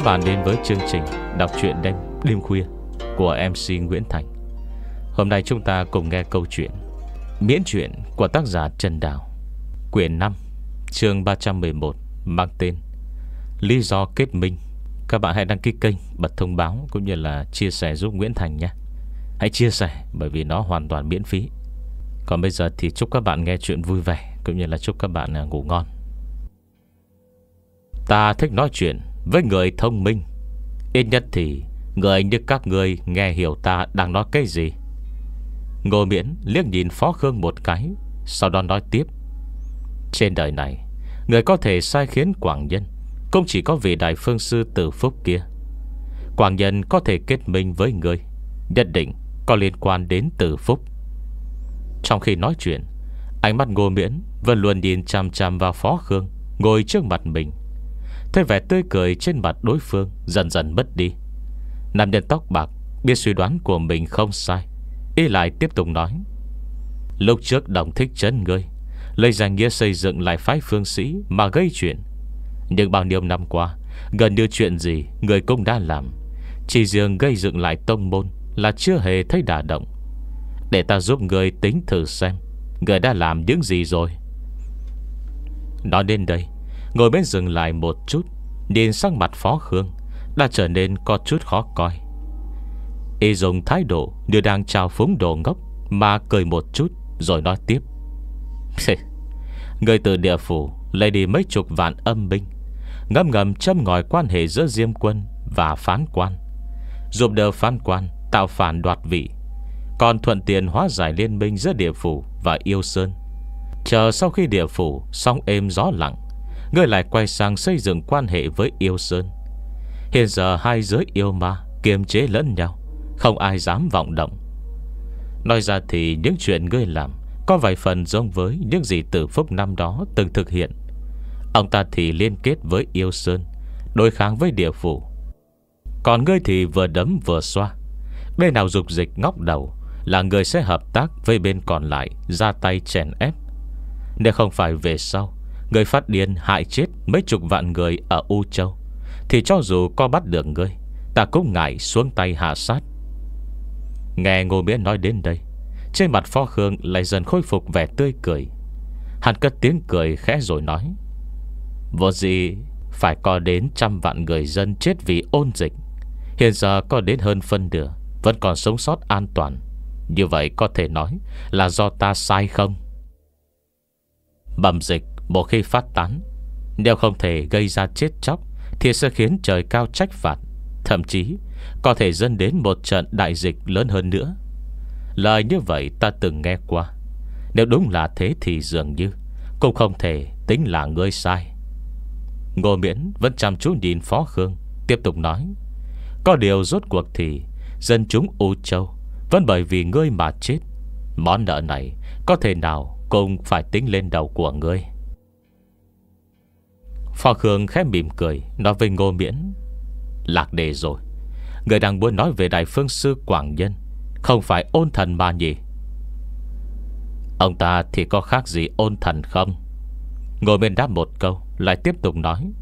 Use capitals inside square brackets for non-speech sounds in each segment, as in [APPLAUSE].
các bạn đến với chương trình Đọc truyện đêm đêm khuya Của MC Nguyễn Thành Hôm nay chúng ta cùng nghe câu chuyện Miễn truyện của tác giả Trần Đào Quyển 5 chương 311 Mang tên Lý do kết minh Các bạn hãy đăng ký kênh, bật thông báo Cũng như là chia sẻ giúp Nguyễn Thành nhé Hãy chia sẻ bởi vì nó hoàn toàn miễn phí Còn bây giờ thì chúc các bạn nghe chuyện vui vẻ Cũng như là chúc các bạn à, ngủ ngon Ta thích nói chuyện với người thông minh Ít nhất thì Người như các người nghe hiểu ta đang nói cái gì Ngô miễn liếc nhìn Phó Khương một cái Sau đó nói tiếp Trên đời này Người có thể sai khiến Quảng Nhân Cũng chỉ có vị đại phương sư tử phúc kia Quảng Nhân có thể kết minh với người Nhất định có liên quan đến tử phúc Trong khi nói chuyện Ánh mắt Ngô Miễn Vẫn luôn nhìn chằm chằm vào Phó Khương Ngồi trước mặt mình Thế vẻ tươi cười trên mặt đối phương Dần dần mất đi Nam nhân tóc bạc biết suy đoán của mình không sai Y lại tiếp tục nói Lúc trước đồng thích chấn ngươi Lấy danh nghĩa xây dựng lại phái phương sĩ Mà gây chuyện Nhưng bao nhiêu năm qua Gần như chuyện gì người cũng đã làm Chỉ riêng gây dựng lại tông môn Là chưa hề thấy đả động Để ta giúp người tính thử xem Người đã làm những gì rồi Nói đến đây Ngồi bên dừng lại một chút Nhìn sắc mặt Phó Khương Đã trở nên có chút khó coi Y dùng thái độ như đang trao phúng đồ ngốc Mà cười một chút rồi nói tiếp Người từ địa phủ Lấy đi mấy chục vạn âm binh Ngâm ngầm châm ngòi quan hệ giữa Diêm quân Và phán quan Dụng đỡ phán quan Tạo phản đoạt vị Còn thuận tiện hóa giải liên minh giữa địa phủ Và yêu sơn Chờ sau khi địa phủ Xong êm gió lặng Ngươi lại quay sang xây dựng quan hệ với yêu sơn Hiện giờ hai giới yêu ma Kiềm chế lẫn nhau Không ai dám vọng động Nói ra thì những chuyện ngươi làm Có vài phần giống với những gì tử phúc năm đó từng thực hiện Ông ta thì liên kết với yêu sơn Đối kháng với địa phủ Còn ngươi thì vừa đấm vừa xoa Bên nào dục dịch ngóc đầu Là người sẽ hợp tác với bên còn lại Ra tay chèn ép Nếu không phải về sau Người phát điên hại chết mấy chục vạn người ở U Châu Thì cho dù có bắt được ngươi Ta cũng ngại xuống tay hạ sát Nghe Ngô Miễn nói đến đây Trên mặt Phó Khương lại dần khôi phục vẻ tươi cười Hắn cất tiếng cười khẽ rồi nói Vô gì Phải có đến trăm vạn người dân chết vì ôn dịch Hiện giờ có đến hơn phân nửa Vẫn còn sống sót an toàn Như vậy có thể nói Là do ta sai không Bẩm dịch một khi phát tán Nếu không thể gây ra chết chóc Thì sẽ khiến trời cao trách phạt Thậm chí có thể dẫn đến một trận đại dịch lớn hơn nữa Lời như vậy ta từng nghe qua Nếu đúng là thế thì dường như Cũng không thể tính là người sai Ngô Miễn vẫn chăm chú nhìn Phó Khương Tiếp tục nói Có điều rốt cuộc thì Dân chúng U Châu Vẫn bởi vì ngươi mà chết Món nợ này Có thể nào cũng phải tính lên đầu của ngươi Phò Khương khẽ mỉm cười Nói với Ngô Miễn Lạc đề rồi Người đang muốn nói về Đại Phương Sư Quảng Nhân Không phải ôn thần mà nhỉ Ông ta thì có khác gì ôn thần không Ngồi bên đáp một câu Lại tiếp tục nói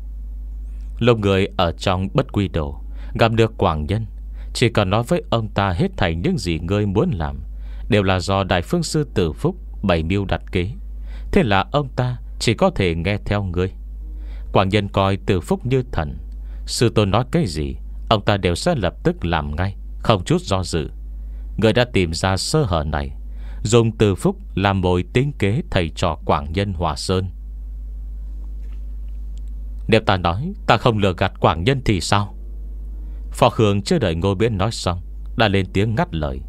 Lông người ở trong bất quy đồ Gặp được Quảng Nhân Chỉ cần nói với ông ta hết thành những gì ngươi muốn làm Đều là do Đại Phương Sư Tử Phúc Bày mưu đặt kế Thế là ông ta chỉ có thể nghe theo ngươi Quảng nhân coi từ phúc như thần Sư tôn nói cái gì Ông ta đều sẽ lập tức làm ngay Không chút do dự Người đã tìm ra sơ hở này Dùng từ phúc làm mồi tính kế thầy trò Quảng Nhân Hòa Sơn Nếu ta nói ta không lừa gạt Quảng Nhân thì sao Phò Khương chưa đợi Ngô Miễn nói xong Đã lên tiếng ngắt lời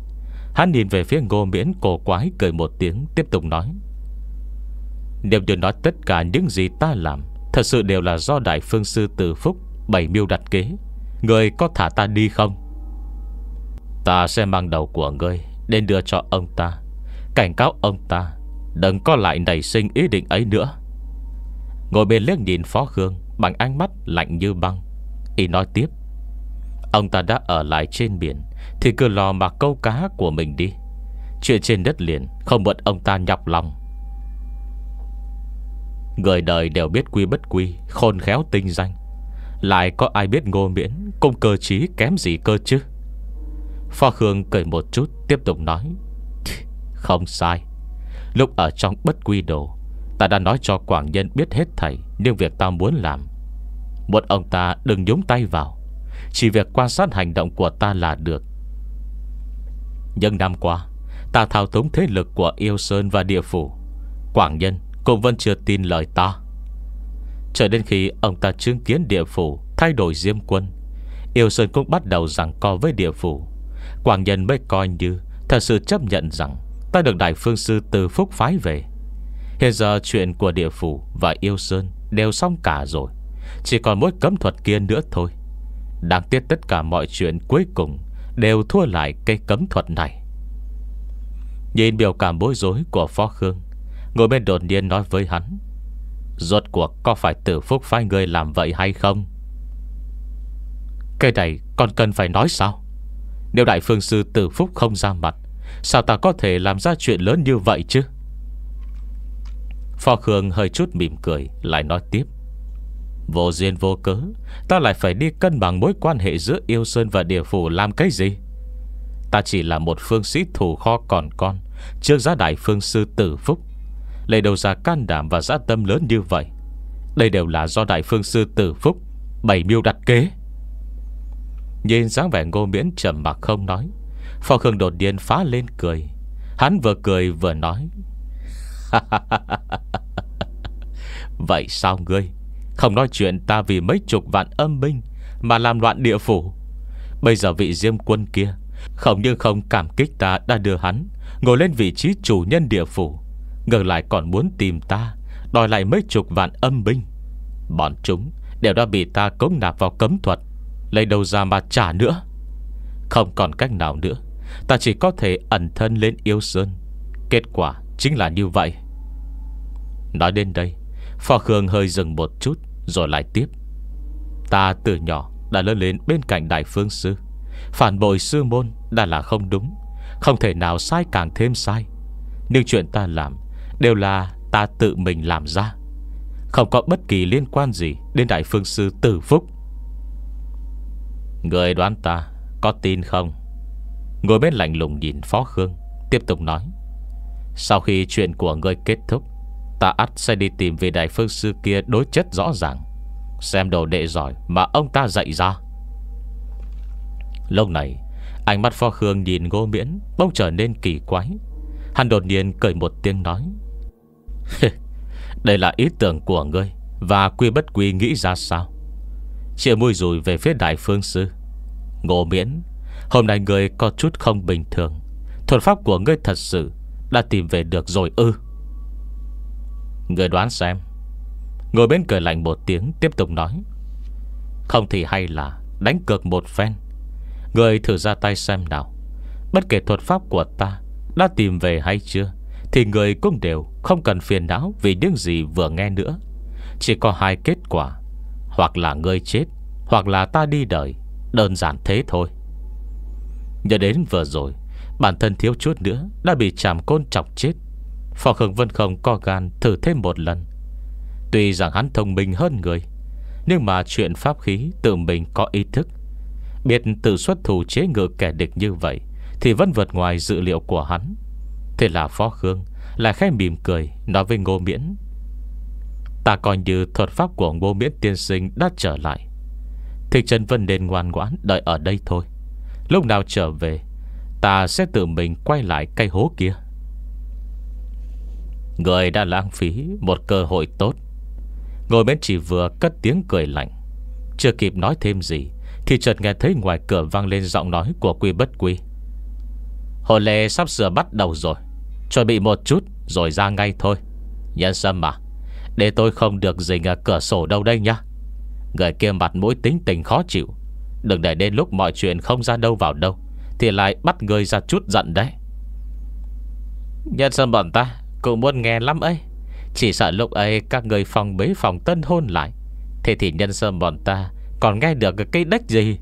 Hắn nhìn về phía Ngô Miễn cổ quái cười một tiếng Tiếp tục nói Nếu như nói tất cả những gì ta làm Thật sự đều là do Đại Phương Sư Từ Phúc Bảy miêu đặt kế Người có thả ta đi không Ta sẽ mang đầu của người Đến đưa cho ông ta Cảnh cáo ông ta Đừng có lại nảy sinh ý định ấy nữa Ngồi bên liếc nhìn Phó Khương Bằng ánh mắt lạnh như băng Y nói tiếp Ông ta đã ở lại trên biển Thì cứ lò mà câu cá của mình đi Chuyện trên đất liền Không bận ông ta nhọc lòng Người đời đều biết quy bất quy Khôn khéo tinh danh Lại có ai biết ngô miễn Công cơ trí kém gì cơ chứ Phó Khương cười một chút Tiếp tục nói Không sai Lúc ở trong bất quy đồ Ta đã nói cho Quảng Nhân biết hết thầy Nhưng việc ta muốn làm Một ông ta đừng nhúng tay vào Chỉ việc quan sát hành động của ta là được Nhưng năm qua Ta thao túng thế lực của Yêu Sơn và Địa Phủ Quảng Nhân cũng vẫn chưa tin lời ta Cho đến khi ông ta chứng kiến địa phủ Thay đổi diêm quân Yêu Sơn cũng bắt đầu rằng co với địa phủ Quảng nhân mới coi như Thật sự chấp nhận rằng Ta được Đại Phương Sư từ Phúc Phái về Hiện giờ chuyện của địa phủ và yêu Sơn Đều xong cả rồi Chỉ còn mỗi cấm thuật kia nữa thôi Đáng tiếc tất cả mọi chuyện cuối cùng Đều thua lại cây cấm thuật này Nhìn biểu cảm bối rối của Phó Khương Ngồi bên đột nhiên nói với hắn Rốt cuộc có phải tử phúc phái người làm vậy hay không Cái này còn cần phải nói sao Nếu đại phương sư tử phúc không ra mặt Sao ta có thể làm ra chuyện lớn như vậy chứ phò Khương hơi chút mỉm cười Lại nói tiếp Vô duyên vô cớ Ta lại phải đi cân bằng mối quan hệ giữa yêu sơn và địa phủ làm cái gì Ta chỉ là một phương sĩ thủ kho còn con Trước giá đại phương sư tử phúc Lấy đầu ra can đảm và giã tâm lớn như vậy Đây đều là do Đại Phương Sư Tử Phúc bày miêu đặt kế Nhìn dáng vẻ ngô miễn trầm mặc không nói phò Khương đột nhiên phá lên cười Hắn vừa cười vừa nói Vậy sao ngươi Không nói chuyện ta vì mấy chục vạn âm binh Mà làm loạn địa phủ Bây giờ vị diêm quân kia Không nhưng không cảm kích ta đã đưa hắn Ngồi lên vị trí chủ nhân địa phủ Ngờ lại còn muốn tìm ta Đòi lại mấy chục vạn âm binh Bọn chúng đều đã bị ta cống nạp vào cấm thuật Lấy đâu ra mà trả nữa Không còn cách nào nữa Ta chỉ có thể ẩn thân lên yêu sơn Kết quả chính là như vậy Nói đến đây Phò Khương hơi dừng một chút Rồi lại tiếp Ta từ nhỏ đã lớn lên bên cạnh Đại Phương Sư Phản bội sư môn đã là không đúng Không thể nào sai càng thêm sai Nhưng chuyện ta làm Đều là ta tự mình làm ra Không có bất kỳ liên quan gì Đến Đại Phương Sư Tử Phúc Người đoán ta Có tin không Ngồi bên lạnh lùng nhìn Phó Khương Tiếp tục nói Sau khi chuyện của ngươi kết thúc Ta ắt sẽ đi tìm vị đại phương sư kia đối chất rõ ràng Xem đồ đệ giỏi Mà ông ta dạy ra Lúc này Ánh mắt Phó Khương nhìn Ngô Miễn Bỗng trở nên kỳ quái Hắn đột nhiên cười một tiếng nói [LAUGHS] Đây là ý tưởng của ngươi Và quy bất quy nghĩ ra sao Chia mùi rùi về phía đại phương sư Ngộ miễn Hôm nay ngươi có chút không bình thường Thuật pháp của ngươi thật sự Đã tìm về được rồi ư Ngươi đoán xem Ngồi bên cười lạnh một tiếng Tiếp tục nói Không thì hay là đánh cược một phen Ngươi thử ra tay xem nào Bất kể thuật pháp của ta Đã tìm về hay chưa Thì người cũng đều không cần phiền não vì những gì vừa nghe nữa Chỉ có hai kết quả Hoặc là ngươi chết Hoặc là ta đi đời Đơn giản thế thôi Nhớ đến vừa rồi Bản thân thiếu chút nữa Đã bị chàm côn chọc chết Phò Khương Vân không co gan thử thêm một lần Tuy rằng hắn thông minh hơn người Nhưng mà chuyện pháp khí Tự mình có ý thức Biết tự xuất thủ chế ngự kẻ địch như vậy Thì vẫn vượt ngoài dự liệu của hắn Thế là Phó Khương lại khẽ mỉm cười Nói với Ngô Miễn Ta coi như thuật pháp của Ngô Miễn tiên sinh đã trở lại Thì Trần Vân nên ngoan ngoãn đợi ở đây thôi Lúc nào trở về Ta sẽ tự mình quay lại cây hố kia Người đã lãng phí một cơ hội tốt Ngô Miễn chỉ vừa cất tiếng cười lạnh Chưa kịp nói thêm gì Thì chợt nghe thấy ngoài cửa vang lên giọng nói của quy bất quy Hồ lệ sắp sửa bắt đầu rồi Chuẩn bị một chút rồi ra ngay thôi Nhân sâm mà Để tôi không được dình cửa sổ đâu đây nhá Người kia mặt mũi tính tình khó chịu Đừng để đến lúc mọi chuyện không ra đâu vào đâu Thì lại bắt người ra chút giận đấy Nhân sâm bọn ta Cũng muốn nghe lắm ấy Chỉ sợ lúc ấy các người phòng bế phòng tân hôn lại Thế thì nhân sâm bọn ta Còn nghe được cái đếch gì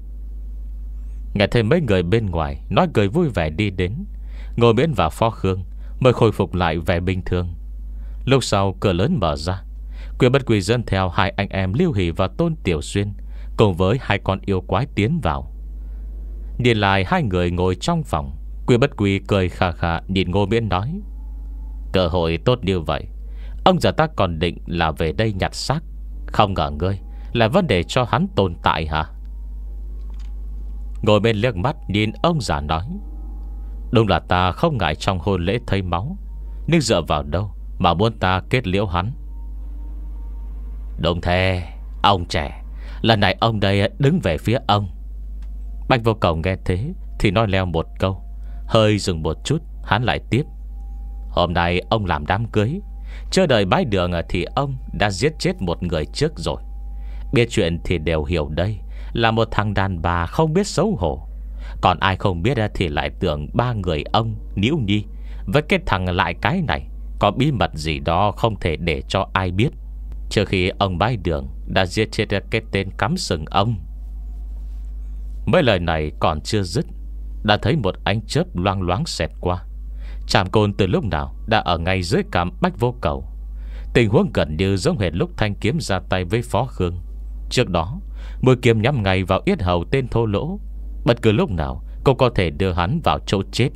Nghe thấy mấy người bên ngoài Nói cười vui vẻ đi đến Ngồi miễn vào pho khương Mới khôi phục lại vẻ bình thường Lúc sau cửa lớn mở ra Quyền bất quỳ dân theo hai anh em Lưu Hỷ và Tôn Tiểu Xuyên Cùng với hai con yêu quái tiến vào Nhìn lại hai người ngồi trong phòng Quyền bất quỳ cười khà khà Nhìn ngô miễn nói Cơ hội tốt như vậy Ông già ta còn định là về đây nhặt xác Không ngờ ngươi Là vấn đề cho hắn tồn tại hả Ngồi bên liếc mắt nhìn ông già nói Đúng là ta không ngại trong hôn lễ thấy máu Nhưng dựa vào đâu Mà muốn ta kết liễu hắn Đúng thế Ông trẻ Lần này ông đây đứng về phía ông Bạch vô cầu nghe thế Thì nói leo một câu Hơi dừng một chút Hắn lại tiếp Hôm nay ông làm đám cưới Chưa đợi bái đường thì ông đã giết chết một người trước rồi Biết chuyện thì đều hiểu đây Là một thằng đàn bà không biết xấu hổ còn ai không biết thì lại tưởng ba người ông Níu Nhi Với cái thằng lại cái này Có bí mật gì đó không thể để cho ai biết Trước khi ông Bay đường Đã giết chết cái tên cắm sừng ông Mấy lời này còn chưa dứt Đã thấy một ánh chớp loang loáng xẹt qua Chàm côn từ lúc nào Đã ở ngay dưới cám bách vô cầu Tình huống gần như giống hệt lúc thanh kiếm ra tay với Phó Khương Trước đó Mũi kiếm nhắm ngay vào yết hầu tên thô lỗ Bất cứ lúc nào Cũng có thể đưa hắn vào chỗ chết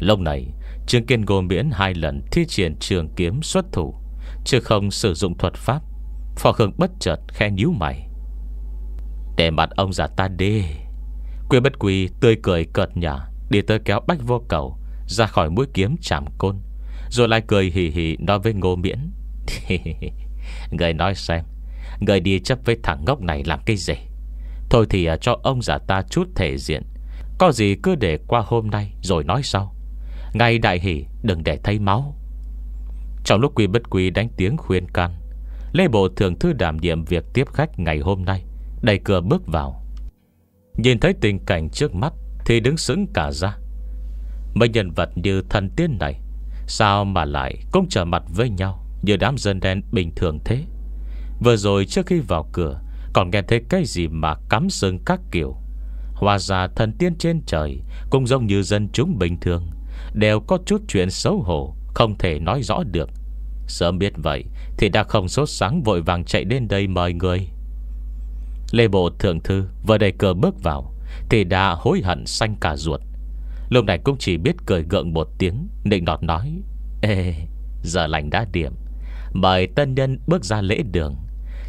Lúc này Trương Kiên Ngô miễn hai lần thi triển trường kiếm xuất thủ Chứ không sử dụng thuật pháp Phò Khương bất chợt khe nhíu mày Để mặt ông già ta đi Quy bất quy tươi cười cợt nhả Đi tới kéo bách vô cầu Ra khỏi mũi kiếm chạm côn Rồi lại cười hì hì nói với ngô miễn [LAUGHS] Người nói xem Người đi chấp với thằng ngốc này làm cái gì Thôi thì à, cho ông già ta chút thể diện Có gì cứ để qua hôm nay Rồi nói sau Ngày đại hỷ đừng để thấy máu Trong lúc Quy Bất Quy đánh tiếng khuyên can Lê Bộ Thường Thư đảm nhiệm việc tiếp khách ngày hôm nay Đẩy cửa bước vào Nhìn thấy tình cảnh trước mắt Thì đứng sững cả ra Mấy nhân vật như thần tiên này Sao mà lại cũng trở mặt với nhau Như đám dân đen bình thường thế Vừa rồi trước khi vào cửa còn nghe thấy cái gì mà cắm sừng các kiểu Hòa ra thần tiên trên trời Cũng giống như dân chúng bình thường Đều có chút chuyện xấu hổ Không thể nói rõ được Sớm biết vậy Thì đã không sốt sáng vội vàng chạy đến đây mời người Lê Bộ Thượng Thư Vừa đầy cờ bước vào Thì đã hối hận xanh cả ruột Lúc này cũng chỉ biết cười gượng một tiếng Định đọt nói Ê giờ lành đã điểm Mời tân nhân bước ra lễ đường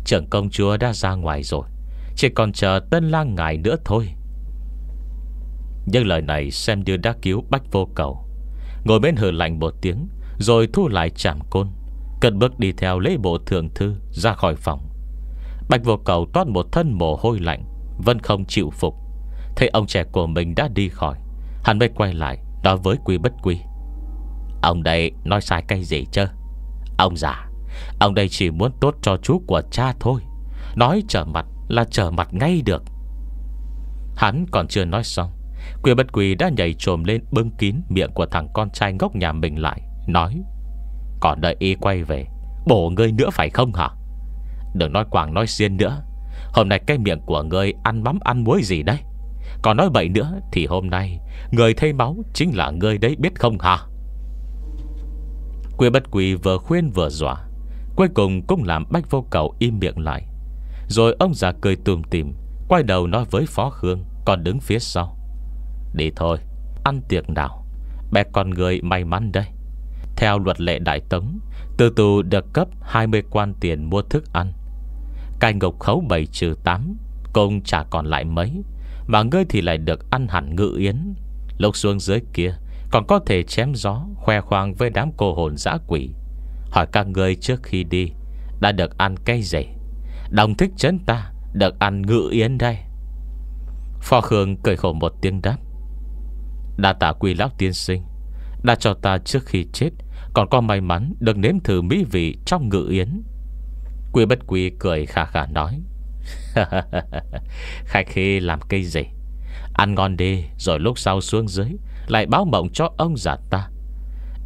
Trưởng công chúa đã ra ngoài rồi Chỉ còn chờ tân lang ngài nữa thôi Nhưng lời này xem như đã cứu bách vô cầu Ngồi bên hờ lạnh một tiếng Rồi thu lại chạm côn Cận bước đi theo lễ bộ thượng thư Ra khỏi phòng Bạch vô cầu toát một thân mồ hôi lạnh vẫn không chịu phục Thấy ông trẻ của mình đã đi khỏi Hắn mới quay lại Nói với quý bất quý Ông đây nói sai cái gì chứ Ông già Ông đây chỉ muốn tốt cho chú của cha thôi Nói trở mặt là trở mặt ngay được Hắn còn chưa nói xong Quỷ bất quỷ đã nhảy trồm lên bưng kín miệng của thằng con trai ngốc nhà mình lại Nói Còn đợi y quay về Bổ ngươi nữa phải không hả Đừng nói quảng nói xiên nữa Hôm nay cái miệng của ngươi ăn mắm ăn muối gì đấy Còn nói bậy nữa Thì hôm nay Người thay máu chính là ngươi đấy biết không hả Quỷ bất quỷ vừa khuyên vừa dọa Cuối cùng cũng làm bách vô cầu im miệng lại Rồi ông già cười tùm tìm Quay đầu nói với Phó Khương Còn đứng phía sau Đi thôi, ăn tiệc nào Bè con người may mắn đây Theo luật lệ đại tống Từ tù được cấp 20 quan tiền mua thức ăn Cài ngục khấu 7 trừ 8 Công chả còn lại mấy Mà ngươi thì lại được ăn hẳn ngự yến Lúc xuống dưới kia Còn có thể chém gió Khoe khoang với đám cô hồn dã quỷ Hỏi các người trước khi đi Đã được ăn cây gì Đồng thích chấn ta Được ăn ngự yến đây phò Khương cười khổ một tiếng đáp đã tạ quy lão tiên sinh Đã cho ta trước khi chết Còn có may mắn được nếm thử mỹ vị trong ngự yến Quy bất quy cười khả khả nói [LAUGHS] khai khi làm cây gì Ăn ngon đi Rồi lúc sau xuống dưới Lại báo mộng cho ông già ta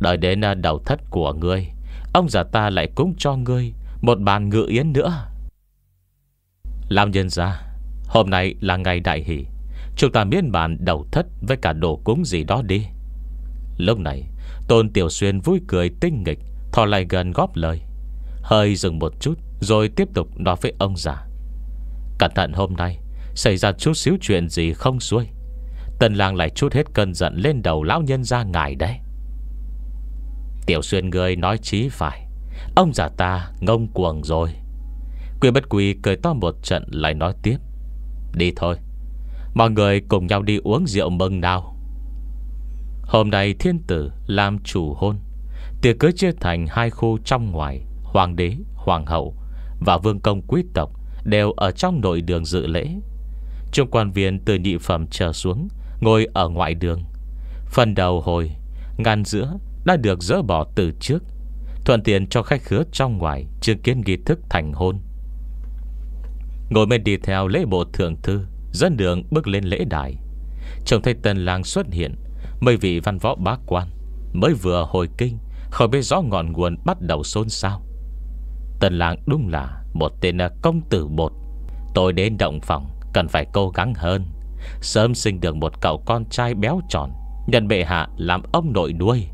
Đợi đến à, đầu thất của ngươi Ông già ta lại cúng cho ngươi Một bàn ngự yến nữa Làm nhân ra Hôm nay là ngày đại hỷ Chúng ta miên bàn đầu thất Với cả đồ cúng gì đó đi Lúc này Tôn Tiểu Xuyên vui cười tinh nghịch Thò lại gần góp lời Hơi dừng một chút Rồi tiếp tục nói với ông già Cẩn thận hôm nay Xảy ra chút xíu chuyện gì không xuôi Tần làng lại chút hết cơn giận lên đầu lão nhân ra ngài đấy Tiểu xuyên ngươi nói chí phải Ông già ta ngông cuồng rồi Quy bất quy cười to một trận Lại nói tiếp Đi thôi Mọi người cùng nhau đi uống rượu mừng nào Hôm nay thiên tử làm chủ hôn Tiệc cưới chia thành hai khu trong ngoài Hoàng đế, hoàng hậu Và vương công quý tộc Đều ở trong nội đường dự lễ Trung quan viên từ nhị phẩm trở xuống Ngồi ở ngoại đường Phần đầu hồi Ngăn giữa đã được dỡ bỏ từ trước Thuận tiện cho khách khứa trong ngoài Chứng kiến nghi thức thành hôn Ngồi bên đi theo lễ bộ thượng thư Dẫn đường bước lên lễ đài Trông thấy tần làng xuất hiện Mấy vị văn võ bá quan Mới vừa hồi kinh Khỏi biết rõ ngọn nguồn bắt đầu xôn xao Tần làng đúng là Một tên à, công tử bột Tôi đến động phòng Cần phải cố gắng hơn Sớm sinh được một cậu con trai béo tròn Nhận bệ hạ làm ông nội nuôi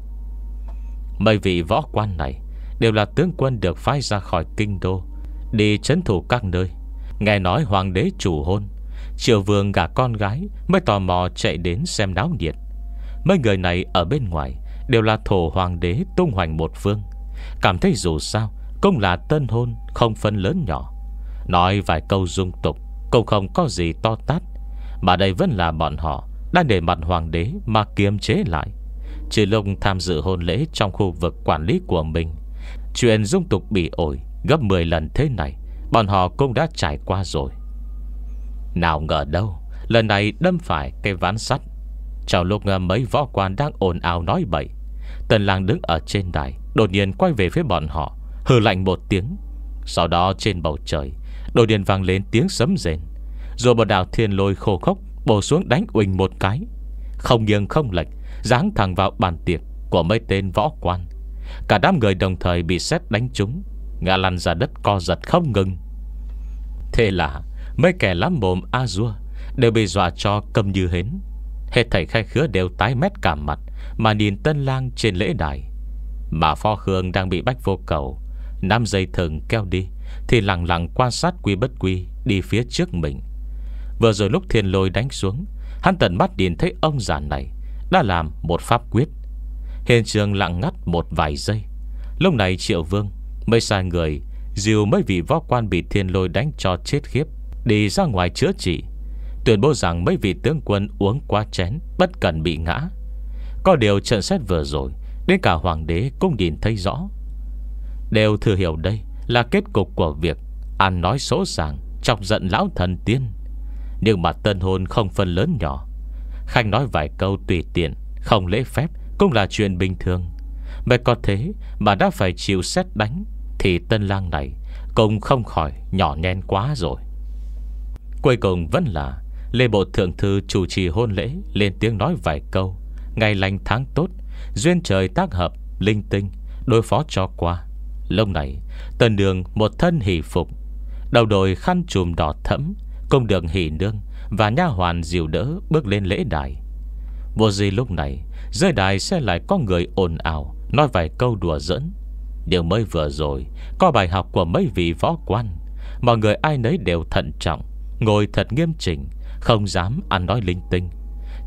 Mấy vị võ quan này Đều là tướng quân được phái ra khỏi kinh đô Đi chấn thủ các nơi Nghe nói hoàng đế chủ hôn Triều vương gả con gái Mới tò mò chạy đến xem náo nhiệt Mấy người này ở bên ngoài Đều là thổ hoàng đế tung hoành một phương Cảm thấy dù sao Cũng là tân hôn không phân lớn nhỏ Nói vài câu dung tục Cũng không có gì to tát Mà đây vẫn là bọn họ Đang để mặt hoàng đế mà kiềm chế lại Trừ Long tham dự hôn lễ trong khu vực quản lý của mình Chuyện dung tục bị ổi Gấp 10 lần thế này Bọn họ cũng đã trải qua rồi Nào ngờ đâu Lần này đâm phải cây ván sắt Trong lúc à, mấy võ quan đang ồn ào nói bậy Tần làng đứng ở trên đài Đột nhiên quay về phía bọn họ Hừ lạnh một tiếng Sau đó trên bầu trời Đột nhiên vang lên tiếng sấm rền Rồi một đào thiên lôi khô khốc Bổ xuống đánh Uỳnh một cái Không nghiêng không lệch Giáng thẳng vào bàn tiệc Của mấy tên võ quan Cả đám người đồng thời bị xét đánh trúng Ngã lăn ra đất co giật không ngừng Thế là Mấy kẻ lắm mồm A-dua Đều bị dọa cho cầm như hến Hết thầy khai khứa đều tái mét cả mặt Mà nhìn tân lang trên lễ đài Mà pho khương đang bị bách vô cầu Nam dây thừng keo đi Thì lặng lặng quan sát quy bất quy Đi phía trước mình Vừa rồi lúc thiên lôi đánh xuống Hắn tận mắt nhìn thấy ông già này đã làm một pháp quyết Hiện trường lặng ngắt một vài giây Lúc này triệu vương Mới sai người Dìu mấy vị võ quan bị thiên lôi đánh cho chết khiếp Đi ra ngoài chữa trị Tuyên bố rằng mấy vị tướng quân uống quá chén Bất cần bị ngã Có điều trận xét vừa rồi Đến cả hoàng đế cũng nhìn thấy rõ Đều thừa hiểu đây Là kết cục của việc An nói số sàng Chọc giận lão thần tiên Nhưng mà tân hôn không phân lớn nhỏ Khanh nói vài câu tùy tiện Không lễ phép cũng là chuyện bình thường Vậy có thế mà đã phải chịu xét đánh Thì tân lang này Cũng không khỏi nhỏ nhen quá rồi Cuối cùng vẫn là Lê Bộ Thượng Thư chủ trì hôn lễ Lên tiếng nói vài câu Ngày lành tháng tốt Duyên trời tác hợp Linh tinh Đối phó cho qua Lúc này Tần đường một thân hỷ phục Đầu đội khăn trùm đỏ thẫm Công đường hỷ nương Và nha hoàn dìu đỡ bước lên lễ đài Vô gì lúc này Dưới đài sẽ lại có người ồn ào Nói vài câu đùa dẫn Điều mới vừa rồi Có bài học của mấy vị võ quan Mọi người ai nấy đều thận trọng Ngồi thật nghiêm chỉnh Không dám ăn nói linh tinh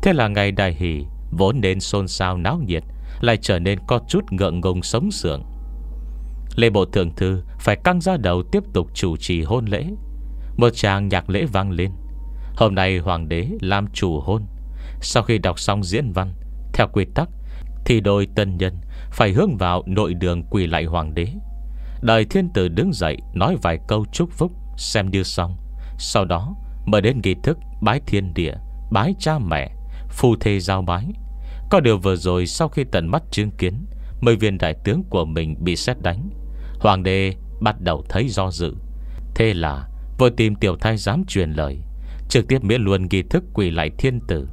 Thế là ngày đài hỷ Vốn nên xôn xao náo nhiệt Lại trở nên có chút ngượng ngùng sống sượng Lê Bộ Thượng Thư Phải căng ra đầu tiếp tục chủ trì hôn lễ một tràng nhạc lễ vang lên Hôm nay hoàng đế làm chủ hôn Sau khi đọc xong diễn văn Theo quy tắc Thì đôi tân nhân phải hướng vào nội đường quỳ lại hoàng đế Đời thiên tử đứng dậy Nói vài câu chúc phúc Xem như xong Sau đó mở đến nghi thức bái thiên địa Bái cha mẹ Phu thê giao bái Có điều vừa rồi sau khi tận mắt chứng kiến Mười viên đại tướng của mình bị xét đánh Hoàng đế bắt đầu thấy do dự Thế là Vội tìm tiểu thai dám truyền lời Trực tiếp miễn luôn nghi thức quỳ lại thiên tử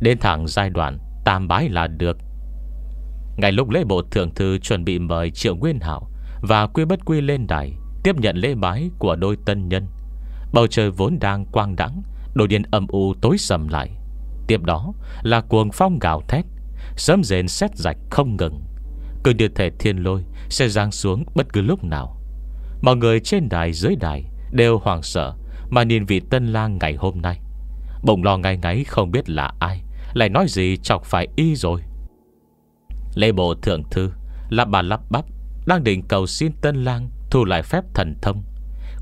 Đến thẳng giai đoạn Tam bái là được Ngày lúc lễ bộ thượng thư chuẩn bị mời Triệu Nguyên Hảo Và Quy Bất Quy lên đài Tiếp nhận lễ bái của đôi tân nhân Bầu trời vốn đang quang đắng, Đột nhiên âm u tối sầm lại Tiếp đó là cuồng phong gào thét Sớm rền xét rạch không ngừng cơn địa thể thiên lôi Sẽ giang xuống bất cứ lúc nào Mọi người trên đài dưới đài Đều hoảng sợ Mà nhìn vị tân lang ngày hôm nay Bỗng lo ngay ngáy không biết là ai Lại nói gì chọc phải y rồi Lê bộ thượng thư Là bà lắp bắp Đang định cầu xin tân lang Thu lại phép thần thông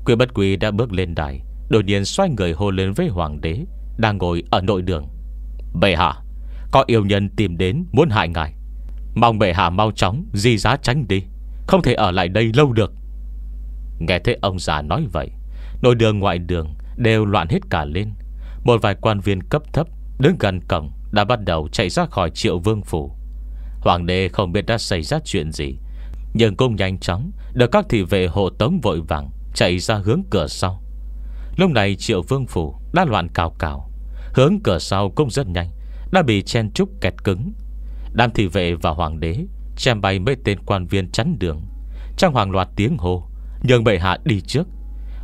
Quy bất quý đã bước lên đài Đột nhiên xoay người hô lên với hoàng đế Đang ngồi ở nội đường Bệ hạ Có yêu nhân tìm đến muốn hại ngài Mong bệ hạ mau chóng Di giá tránh đi Không thể ở lại đây lâu được Nghe thấy ông già nói vậy Nội đường ngoại đường đều loạn hết cả lên Một vài quan viên cấp thấp Đứng gần cổng đã bắt đầu chạy ra khỏi triệu vương phủ Hoàng đế không biết đã xảy ra chuyện gì Nhưng cũng nhanh chóng Được các thị vệ hộ tống vội vàng Chạy ra hướng cửa sau Lúc này triệu vương phủ đã loạn cào cào Hướng cửa sau cũng rất nhanh Đã bị chen trúc kẹt cứng Đám thị vệ và hoàng đế Chèm bay mấy tên quan viên chắn đường Trong hoàng loạt tiếng hô nhưng bệ hạ đi trước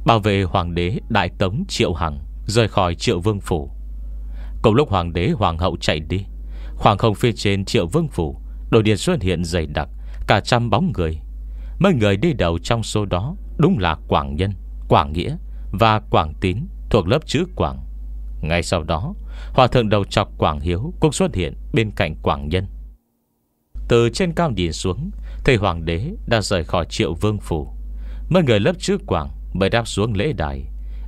Bảo vệ hoàng đế đại tống Triệu Hằng Rời khỏi Triệu Vương Phủ Cùng lúc hoàng đế hoàng hậu chạy đi Khoảng không phía trên Triệu Vương Phủ Đột điện xuất hiện dày đặc Cả trăm bóng người Mấy người đi đầu trong số đó Đúng là Quảng Nhân, Quảng Nghĩa Và Quảng Tín thuộc lớp chữ Quảng Ngay sau đó Hòa thượng đầu chọc Quảng Hiếu Cũng xuất hiện bên cạnh Quảng Nhân Từ trên cao nhìn xuống Thầy hoàng đế đã rời khỏi triệu vương phủ Mấy người lớp chữ quảng Mới đáp xuống lễ đài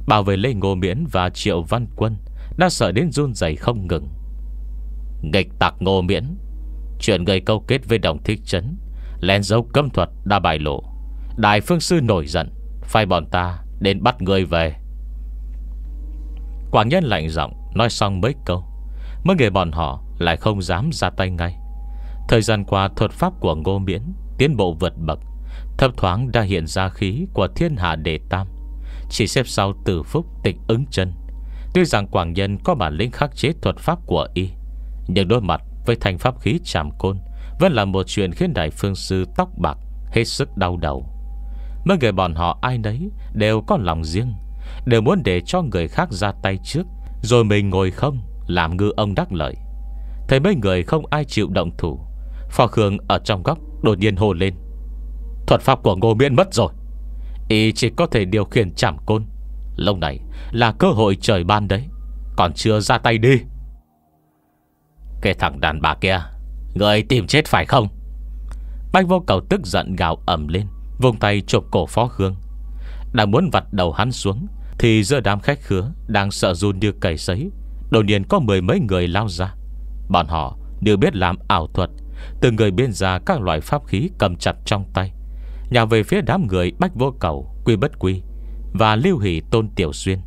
Bảo vệ Lê Ngô Miễn và Triệu Văn Quân Đã sợ đến run dày không ngừng Nghịch tạc Ngô Miễn Chuyện người câu kết với đồng thích chấn lên dấu cấm thuật đã bại lộ Đại phương sư nổi giận Phai bọn ta đến bắt người về Quảng nhân lạnh giọng Nói xong mấy câu Mấy người bọn họ lại không dám ra tay ngay Thời gian qua thuật pháp của Ngô Miễn Tiến bộ vượt bậc Thấp thoáng đã hiện ra khí của thiên hạ đệ tam Chỉ xếp sau tử phúc tịch ứng chân Tuy rằng quảng nhân có bản lĩnh khắc chế thuật pháp của y Nhưng đối mặt với thành pháp khí chạm côn Vẫn là một chuyện khiến đại phương sư tóc bạc Hết sức đau đầu Mấy người bọn họ ai nấy Đều có lòng riêng Đều muốn để cho người khác ra tay trước Rồi mình ngồi không Làm ngư ông đắc lợi Thấy mấy người không ai chịu động thủ Phò Khương ở trong góc đột nhiên hồ lên Thuật pháp của Ngô Miễn mất rồi Y chỉ có thể điều khiển chảm côn Lâu này là cơ hội trời ban đấy Còn chưa ra tay đi Cái thằng đàn bà kia Người tìm chết phải không Bách vô cầu tức giận gào ẩm lên Vùng tay chụp cổ phó hương Đang muốn vặt đầu hắn xuống Thì giữa đám khách khứa Đang sợ run như cầy sấy Đột nhiên có mười mấy người lao ra Bọn họ đều biết làm ảo thuật Từng người biên ra các loại pháp khí cầm chặt trong tay nhào về phía đám người Bách Vô Cầu, Quy Bất Quy và Lưu Hỷ Tôn Tiểu Xuyên.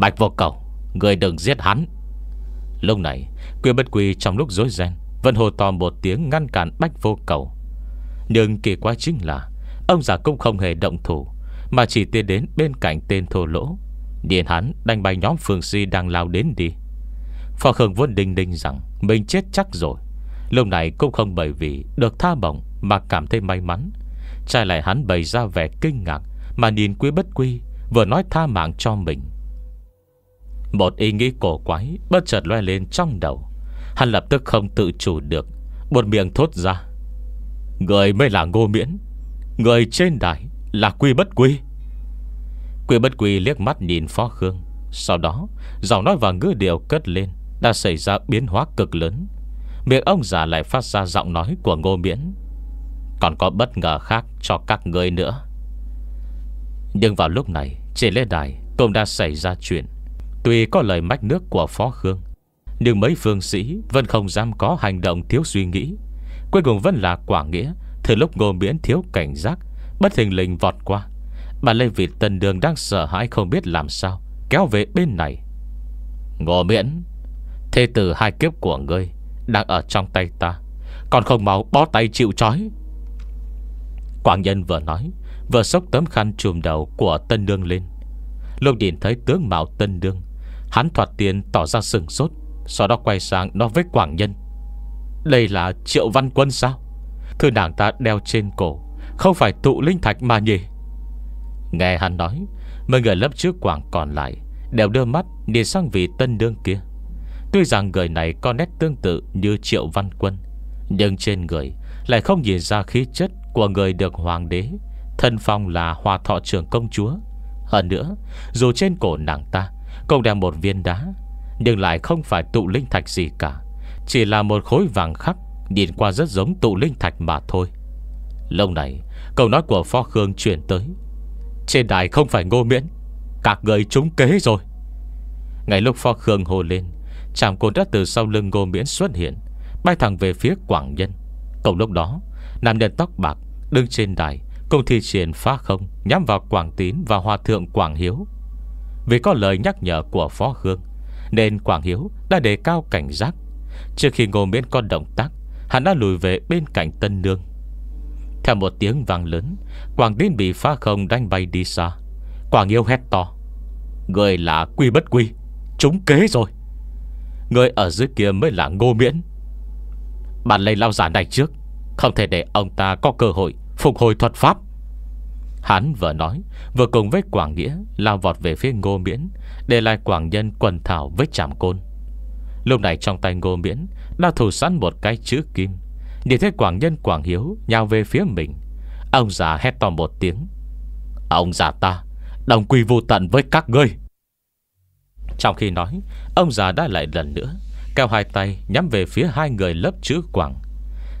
Bạch Vô Cầu, người đừng giết hắn. Lúc này, Quy Bất Quy trong lúc rối ren vẫn hồ to một tiếng ngăn cản Bách Vô Cầu. Nhưng kỳ quá chính là ông già cũng không hề động thủ mà chỉ tiến đến bên cạnh tên thô lỗ. Điện hắn đánh bay nhóm phường Si đang lao đến đi. Phò Khương vốn đinh đinh rằng mình chết chắc rồi. Lúc này cũng không bởi vì được tha bổng mà cảm thấy may mắn Trai lại hắn bày ra vẻ kinh ngạc Mà nhìn quý bất quy Vừa nói tha mạng cho mình Một ý nghĩ cổ quái Bất chợt loe lên trong đầu Hắn lập tức không tự chủ được buồn miệng thốt ra Người mới là ngô miễn Người trên đài là quy bất quy Quy bất quy liếc mắt nhìn phó khương Sau đó Giọng nói và ngữ điệu cất lên Đã xảy ra biến hóa cực lớn Miệng ông già lại phát ra giọng nói của ngô miễn còn có bất ngờ khác cho các ngươi nữa Nhưng vào lúc này Trên lễ đài cũng đã xảy ra chuyện Tuy có lời mách nước của Phó Khương Nhưng mấy phương sĩ Vẫn không dám có hành động thiếu suy nghĩ Cuối cùng vẫn là quả nghĩa Từ lúc ngô miễn thiếu cảnh giác Bất hình lình vọt qua Bà Lê Vị Tân Đường đang sợ hãi không biết làm sao Kéo về bên này Ngô miễn Thế tử hai kiếp của ngươi Đang ở trong tay ta Còn không mau bó tay chịu trói Quảng nhân vừa nói Vừa sốc tấm khăn trùm đầu của Tân Đương lên Lúc nhìn thấy tướng mạo Tân Đương Hắn thoạt tiền tỏ ra sừng sốt Sau đó quay sang nói với Quảng Nhân Đây là Triệu Văn Quân sao Thư nàng ta đeo trên cổ Không phải tụ linh thạch mà nhỉ Nghe hắn nói Mấy người lớp trước Quảng còn lại Đều đưa mắt nhìn sang vị Tân Đương kia Tuy rằng người này có nét tương tự như Triệu Văn Quân Nhưng trên người Lại không nhìn ra khí chất của người được hoàng đế Thân phong là hòa thọ trưởng công chúa Hơn nữa Dù trên cổ nàng ta Cũng đeo một viên đá Nhưng lại không phải tụ linh thạch gì cả Chỉ là một khối vàng khắc Nhìn qua rất giống tụ linh thạch mà thôi Lâu này Câu nói của Phó Khương chuyển tới Trên đài không phải ngô miễn Các người trúng kế rồi Ngày lúc Phó Khương hồ lên Chàng côn đã từ sau lưng ngô miễn xuất hiện Bay thẳng về phía Quảng Nhân Cậu lúc đó Nam nhân tóc bạc Đứng trên đài công thi triển phá không Nhắm vào Quảng Tín và Hòa Thượng Quảng Hiếu Vì có lời nhắc nhở của Phó Hương Nên Quảng Hiếu đã đề cao cảnh giác Trước khi Ngô Miễn có động tác Hắn đã lùi về bên cạnh Tân Nương Theo một tiếng vang lớn Quảng Tín bị phá không đánh bay đi xa Quảng Hiếu hét to Người là quy bất quy chúng kế rồi Người ở dưới kia mới là Ngô Miễn Bạn lấy lao giả này trước Không thể để ông ta có cơ hội Phục hồi thuật pháp Hắn vừa nói Vừa cùng với Quảng Nghĩa Lao vọt về phía Ngô Miễn Để lại Quảng Nhân quần thảo với chạm côn Lúc này trong tay Ngô Miễn Đã thủ sẵn một cái chữ kim Nhìn thấy Quảng Nhân Quảng Hiếu Nhào về phía mình Ông già hét to một tiếng Ông già ta Đồng quy vô tận với các ngươi Trong khi nói Ông già đã lại lần nữa Cao hai tay nhắm về phía hai người lớp chữ Quảng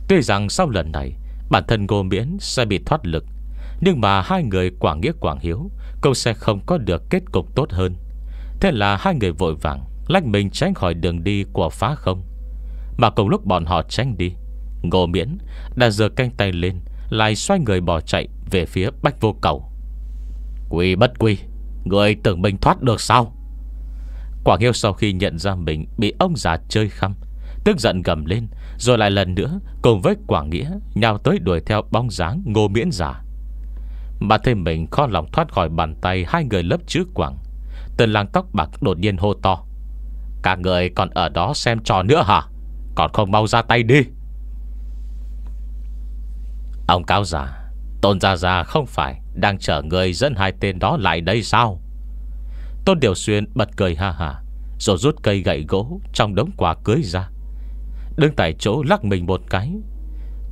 Tuy rằng sau lần này Bản thân Ngô Miễn sẽ bị thoát lực Nhưng mà hai người Quảng Nghĩa Quảng Hiếu Cũng sẽ không có được kết cục tốt hơn Thế là hai người vội vàng Lách mình tránh khỏi đường đi của phá không Mà cùng lúc bọn họ tránh đi Ngô Miễn đã giơ canh tay lên Lại xoay người bỏ chạy Về phía bách vô cầu Quỳ bất quỳ Người tưởng mình thoát được sao Quảng Hiếu sau khi nhận ra mình Bị ông già chơi khăm Tức giận gầm lên rồi lại lần nữa Cùng với Quảng Nghĩa Nhào tới đuổi theo bóng dáng ngô miễn giả Mà thêm mình khó lòng thoát khỏi bàn tay Hai người lớp chứa Quảng Tên làng tóc bạc đột nhiên hô to Cả người còn ở đó xem trò nữa hả Còn không mau ra tay đi Ông cáo giả Tôn Gia Gia không phải Đang chở người dẫn hai tên đó lại đây sao Tôn Điều Xuyên bật cười ha hà Rồi rút cây gậy gỗ Trong đống quà cưới ra Đứng tại chỗ lắc mình một cái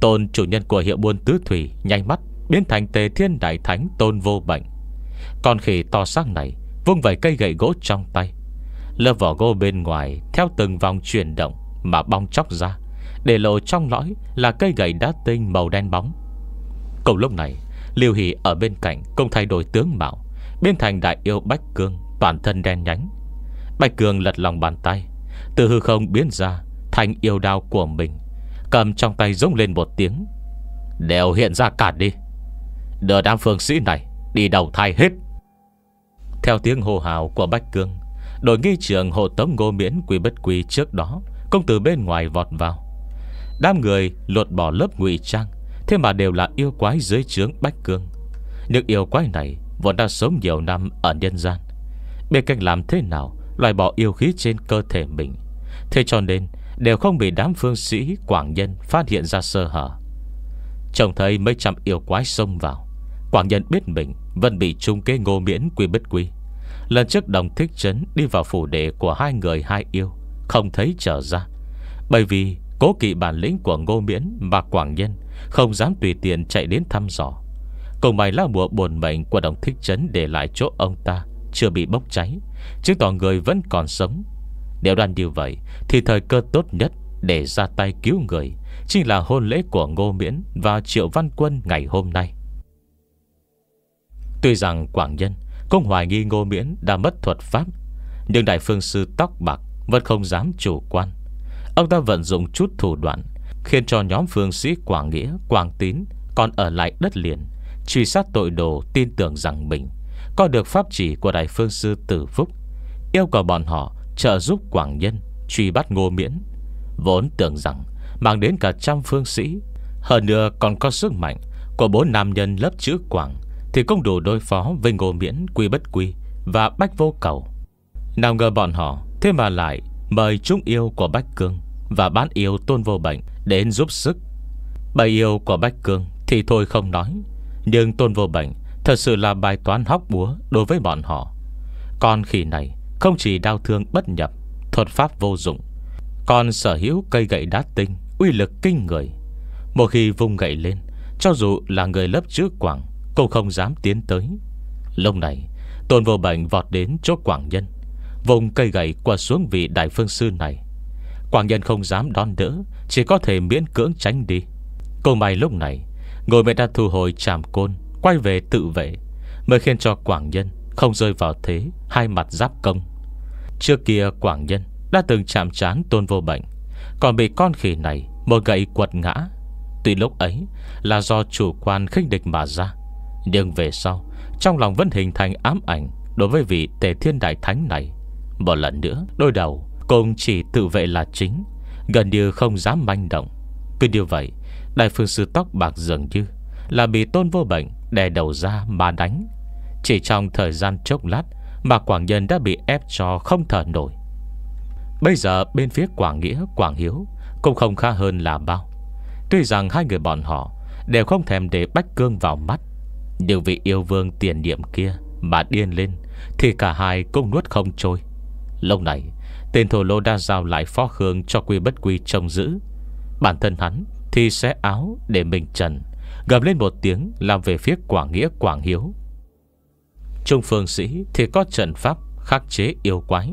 Tôn chủ nhân của hiệu buôn tứ thủy Nhanh mắt biến thành tề thiên đại thánh Tôn vô bệnh còn khỉ to xác này Vung vẩy cây gậy gỗ trong tay lơ vỏ gỗ bên ngoài Theo từng vòng chuyển động Mà bong chóc ra Để lộ trong lõi là cây gậy đá tinh màu đen bóng Cùng lúc này Liêu Hỷ ở bên cạnh cũng thay đổi tướng mạo Biến thành đại yêu Bách Cương Toàn thân đen nhánh Bạch Cương lật lòng bàn tay Từ hư không biến ra Thanh yêu đao của mình Cầm trong tay rống lên một tiếng Đều hiện ra cả đi Đưa đám phương sĩ này Đi đầu thai hết Theo tiếng hô hào của Bách Cương Đội nghi trường hộ tống ngô miễn quy bất quy trước đó Công từ bên ngoài vọt vào Đám người lột bỏ lớp ngụy trang Thế mà đều là yêu quái dưới trướng Bách Cương Những yêu quái này Vốn đã sống nhiều năm ở nhân gian Bên cách làm thế nào Loại bỏ yêu khí trên cơ thể mình Thế cho nên Đều không bị đám phương sĩ Quảng Nhân phát hiện ra sơ hở Trông thấy mấy trăm yêu quái xông vào Quảng Nhân biết mình Vẫn bị trung kế ngô miễn quy bất quy Lần trước đồng thích trấn Đi vào phủ đệ của hai người hai yêu Không thấy trở ra Bởi vì cố kỵ bản lĩnh của ngô miễn Và Quảng Nhân Không dám tùy tiện chạy đến thăm dò Cùng mày là mùa buồn mệnh của đồng thích trấn Để lại chỗ ông ta Chưa bị bốc cháy Chứng tỏ người vẫn còn sống nếu đoan như vậy Thì thời cơ tốt nhất để ra tay cứu người Chính là hôn lễ của Ngô Miễn Và Triệu Văn Quân ngày hôm nay Tuy rằng Quảng Nhân Cũng hoài nghi Ngô Miễn đã mất thuật pháp Nhưng Đại Phương Sư Tóc Bạc Vẫn không dám chủ quan Ông ta vận dụng chút thủ đoạn Khiến cho nhóm phương sĩ Quảng Nghĩa Quảng Tín còn ở lại đất liền Truy sát tội đồ tin tưởng rằng mình Có được pháp chỉ của Đại Phương Sư Tử Phúc Yêu cầu bọn họ trợ giúp Quảng Nhân truy bắt Ngô Miễn. Vốn tưởng rằng mang đến cả trăm phương sĩ, hơn nữa còn có sức mạnh của bốn nam nhân lớp chữ Quảng thì cũng đủ đối phó với Ngô Miễn quy bất quy và Bách Vô Cầu. Nào ngờ bọn họ thế mà lại mời chúng yêu của Bách Cương và bán yêu Tôn Vô Bệnh đến giúp sức. bài yêu của Bách Cương thì thôi không nói, nhưng Tôn Vô Bệnh thật sự là bài toán hóc búa đối với bọn họ. Còn khi này không chỉ đau thương bất nhập Thuật pháp vô dụng Còn sở hữu cây gậy đá tinh Uy lực kinh người Một khi vùng gậy lên Cho dù là người lớp trước Quảng Cũng không dám tiến tới Lông này Tôn vô bệnh vọt đến chỗ Quảng Nhân Vùng cây gậy qua xuống vị đại phương sư này Quảng Nhân không dám đón đỡ Chỉ có thể miễn cưỡng tránh đi Cùng bài lúc này Ngồi mẹ đã thu hồi chàm côn Quay về tự vệ Mới khiến cho Quảng Nhân không rơi vào thế Hai mặt giáp công Trước kia Quảng Nhân Đã từng chạm trán tôn vô bệnh Còn bị con khỉ này Một gậy quật ngã Tuy lúc ấy là do chủ quan khinh địch mà ra Nhưng về sau Trong lòng vẫn hình thành ám ảnh Đối với vị tề thiên đại thánh này Một lần nữa đôi đầu Cùng chỉ tự vệ là chính Gần như không dám manh động Cứ như vậy Đại phương sư tóc bạc dường như Là bị tôn vô bệnh Đè đầu ra mà đánh chỉ trong thời gian chốc lát Mà Quảng Nhân đã bị ép cho không thở nổi Bây giờ bên phía Quảng Nghĩa, Quảng Hiếu Cũng không khá hơn là bao Tuy rằng hai người bọn họ Đều không thèm để Bách Cương vào mắt Nhưng vị yêu vương tiền niệm kia Mà điên lên Thì cả hai cũng nuốt không trôi Lâu này Tên thổ lô đã giao lại phó khương cho quy bất quy trông giữ Bản thân hắn Thì xé áo để mình trần Gầm lên một tiếng Làm về phía Quảng Nghĩa Quảng Hiếu Trung phương sĩ thì có trận pháp khắc chế yêu quái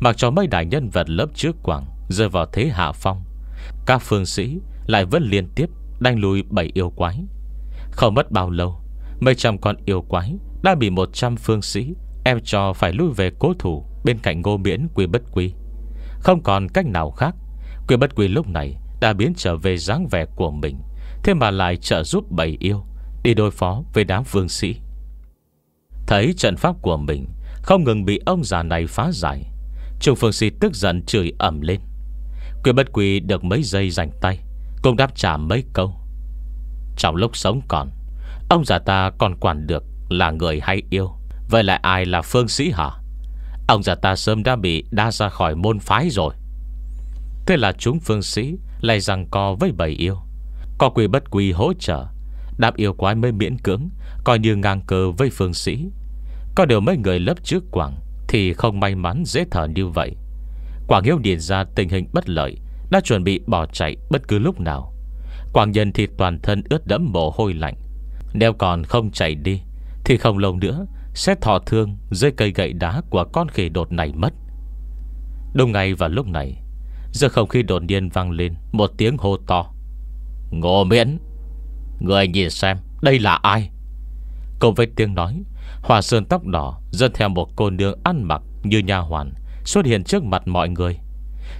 Mặc cho mấy đại nhân vật lớp trước quảng Rơi vào thế hạ phong Các phương sĩ lại vẫn liên tiếp Đánh lùi bảy yêu quái Không mất bao lâu Mấy trăm con yêu quái Đã bị một trăm phương sĩ Em cho phải lui về cố thủ Bên cạnh ngô miễn quy bất quy Không còn cách nào khác Quy bất quy lúc này đã biến trở về dáng vẻ của mình Thế mà lại trợ giúp bảy yêu Đi đối phó với đám phương sĩ Thấy trận pháp của mình Không ngừng bị ông già này phá giải Trung Phương sĩ tức giận chửi ẩm lên Quyền bất quỳ được mấy giây rảnh tay Cũng đáp trả mấy câu Trong lúc sống còn Ông già ta còn quản được Là người hay yêu Vậy lại ai là phương sĩ hả Ông già ta sớm đã bị đa ra khỏi môn phái rồi Thế là chúng phương sĩ Lại rằng co với bầy yêu Có quỳ bất quỳ hỗ trợ Đám yêu quái mới miễn cưỡng Coi như ngang cờ với phương sĩ Có điều mấy người lớp trước Quảng Thì không may mắn dễ thở như vậy Quảng Hiếu điền ra tình hình bất lợi Đã chuẩn bị bỏ chạy bất cứ lúc nào Quảng Nhân thì toàn thân ướt đẫm mồ hôi lạnh Nếu còn không chạy đi Thì không lâu nữa Sẽ thọ thương dưới cây gậy đá Của con khỉ đột này mất Đúng ngay vào lúc này Giờ không khi đột nhiên vang lên Một tiếng hô to Ngộ miễn Người nhìn xem đây là ai Cùng với tiếng nói Hòa sơn tóc đỏ Dân theo một cô nương ăn mặc như nha hoàn Xuất hiện trước mặt mọi người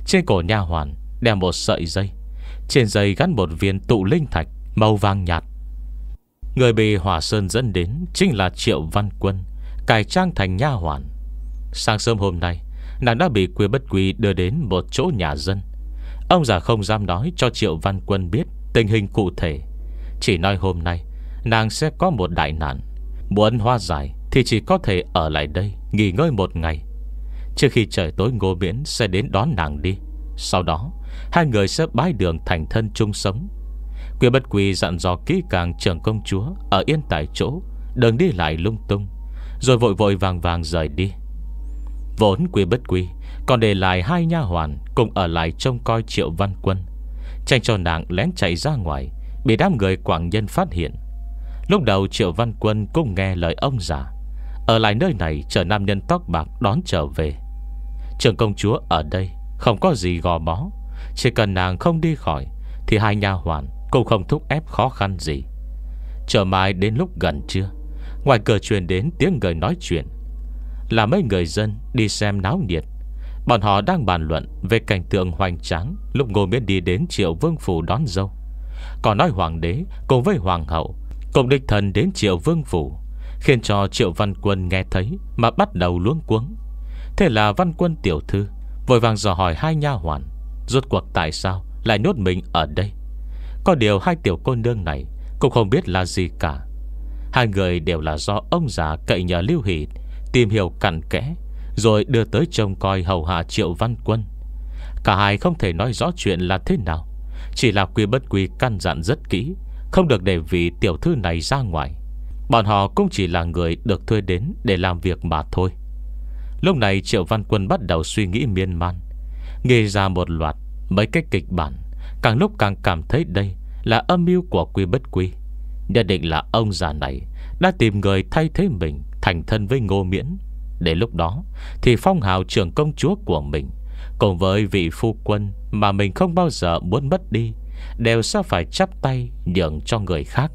Trên cổ nha hoàn đeo một sợi dây Trên dây gắn một viên tụ linh thạch Màu vàng nhạt Người bị Hòa Sơn dẫn đến Chính là Triệu Văn Quân cài trang thành nha hoàn Sáng sớm hôm nay Nàng đã bị quê bất quy đưa đến một chỗ nhà dân Ông già không dám nói cho Triệu Văn Quân biết Tình hình cụ thể chỉ nói hôm nay Nàng sẽ có một đại nạn Muốn hoa giải Thì chỉ có thể ở lại đây Nghỉ ngơi một ngày Trước khi trời tối ngô miễn sẽ đến đón nàng đi Sau đó Hai người sẽ bái đường thành thân chung sống Quyên bất quỳ dặn dò kỹ càng trưởng công chúa Ở yên tại chỗ Đừng đi lại lung tung Rồi vội vội vàng vàng rời đi Vốn quy bất quỳ Còn để lại hai nha hoàn Cùng ở lại trông coi triệu văn quân Tranh cho nàng lén chạy ra ngoài Bị đám người quảng nhân phát hiện Lúc đầu Triệu Văn Quân cũng nghe lời ông già Ở lại nơi này chờ nam nhân tóc bạc đón trở về Trường công chúa ở đây Không có gì gò bó Chỉ cần nàng không đi khỏi Thì hai nhà hoàn cũng không thúc ép khó khăn gì Chờ mai đến lúc gần trưa Ngoài cửa truyền đến tiếng người nói chuyện Là mấy người dân đi xem náo nhiệt Bọn họ đang bàn luận Về cảnh tượng hoành tráng Lúc Ngô Miễn đi đến Triệu Vương Phủ đón dâu còn nói hoàng đế cùng với hoàng hậu Cùng địch thần đến triệu vương phủ Khiến cho triệu văn quân nghe thấy Mà bắt đầu luống cuống Thế là văn quân tiểu thư Vội vàng dò hỏi hai nha hoàn Rốt cuộc tại sao lại nhốt mình ở đây Có điều hai tiểu cô nương này Cũng không biết là gì cả Hai người đều là do ông già cậy nhờ lưu hỷ Tìm hiểu cặn kẽ Rồi đưa tới trông coi hầu hạ triệu văn quân Cả hai không thể nói rõ chuyện là thế nào chỉ là quý bất quý căn dặn rất kỹ Không được để vì tiểu thư này ra ngoài Bọn họ cũng chỉ là người được thuê đến Để làm việc mà thôi Lúc này Triệu Văn Quân bắt đầu suy nghĩ miên man Nghe ra một loạt Mấy cái kịch bản Càng lúc càng cảm thấy đây Là âm mưu của quy bất quy Nhất định là ông già này Đã tìm người thay thế mình Thành thân với Ngô Miễn để lúc đó Thì phong hào trưởng công chúa của mình Cùng với vị phu quân Mà mình không bao giờ muốn mất đi Đều sẽ phải chắp tay nhường cho người khác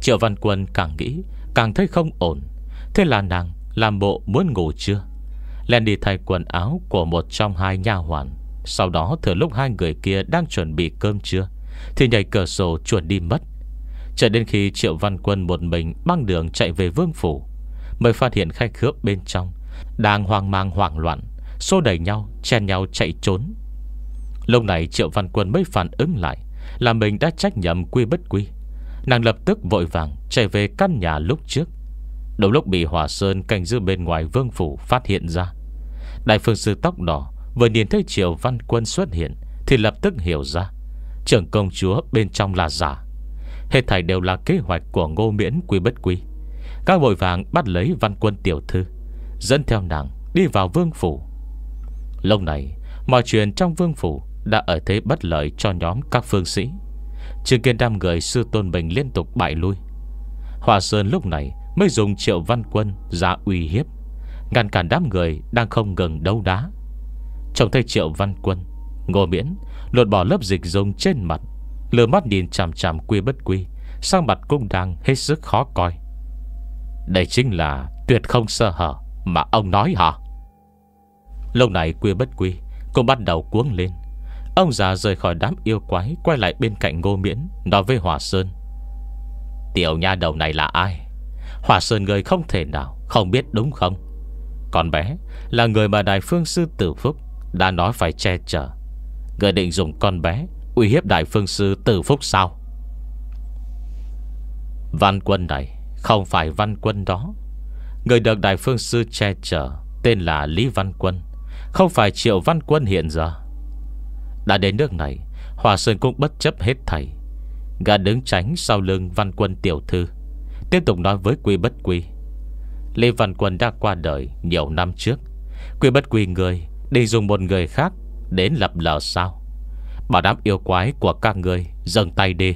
Triệu Văn Quân càng nghĩ Càng thấy không ổn Thế là nàng làm bộ muốn ngủ chưa Lên đi thay quần áo của một trong hai nha hoàn Sau đó thừa lúc hai người kia đang chuẩn bị cơm trưa Thì nhảy cửa sổ chuẩn đi mất Cho đến khi Triệu Văn Quân một mình băng đường chạy về Vương Phủ Mới phát hiện khách khớp bên trong Đang hoang mang hoảng loạn Xô đẩy nhau Chen nhau chạy trốn Lúc này Triệu Văn Quân mới phản ứng lại Là mình đã trách nhầm quy bất quy Nàng lập tức vội vàng Chạy về căn nhà lúc trước Đầu lúc bị Hòa Sơn canh giữ bên ngoài vương phủ phát hiện ra Đại phương sư tóc đỏ Vừa nhìn thấy Triệu Văn Quân xuất hiện Thì lập tức hiểu ra Trưởng công chúa bên trong là giả Hết thảy đều là kế hoạch của ngô miễn quy bất quy Các vội vàng bắt lấy Văn Quân tiểu thư Dẫn theo nàng đi vào vương phủ Lúc này Mọi chuyện trong vương phủ Đã ở thế bất lợi cho nhóm các phương sĩ trường kiên đam người sư tôn mình liên tục bại lui Hòa Sơn lúc này Mới dùng triệu văn quân ra uy hiếp Ngăn cản đám người Đang không ngừng đấu đá trong thấy triệu văn quân Ngô miễn lột bỏ lớp dịch dùng trên mặt Lừa mắt nhìn chằm chằm quy bất quy Sang mặt cũng đang hết sức khó coi Đây chính là tuyệt không sơ hở Mà ông nói hả lâu này quy bất quy Cũng bắt đầu cuống lên Ông già rời khỏi đám yêu quái Quay lại bên cạnh Ngô Miễn Nói với Hòa Sơn Tiểu nha đầu này là ai Hòa Sơn người không thể nào Không biết đúng không Con bé là người mà Đại Phương Sư Tử Phúc Đã nói phải che chở Người định dùng con bé Uy hiếp Đại Phương Sư Tử Phúc sao Văn quân này Không phải văn quân đó Người được Đại Phương Sư che chở Tên là Lý Văn Quân không phải Triệu Văn Quân hiện giờ Đã đến nước này Hòa Sơn cũng bất chấp hết thầy Gã đứng tránh sau lưng Văn Quân tiểu thư Tiếp tục nói với Quy Bất Quy Lê Văn Quân đã qua đời Nhiều năm trước Quy Bất Quy người Đi dùng một người khác Đến lập lờ sao Bảo đám yêu quái của các người Dâng tay đi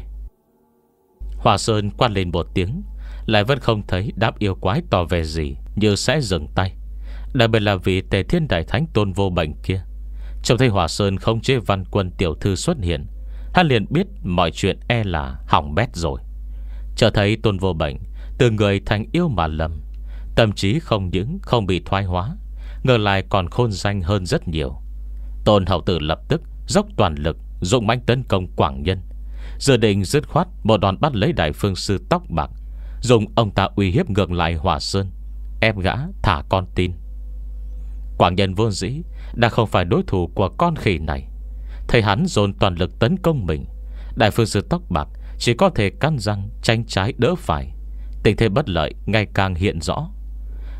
Hòa Sơn quan lên một tiếng Lại vẫn không thấy đáp yêu quái tỏ về gì Như sẽ dừng tay Đặc biệt là vì tề thiên đại thánh tôn vô bệnh kia Trông thấy Hòa Sơn không chế văn quân tiểu thư xuất hiện Hắn liền biết mọi chuyện e là hỏng bét rồi Chờ thấy tôn vô bệnh Từ người thành yêu mà lầm Tâm trí không những không bị thoái hóa Ngờ lại còn khôn danh hơn rất nhiều Tôn hậu tử lập tức Dốc toàn lực dụng mãnh tấn công Quảng Nhân Dự định dứt khoát Một đoàn bắt lấy đại phương sư tóc bạc Dùng ông ta uy hiếp ngược lại Hòa Sơn Ép gã thả con tin Quảng nhân vô dĩ Đã không phải đối thủ của con khỉ này Thầy hắn dồn toàn lực tấn công mình Đại phương sư tóc bạc Chỉ có thể cắn răng tranh trái đỡ phải Tình thế bất lợi ngày càng hiện rõ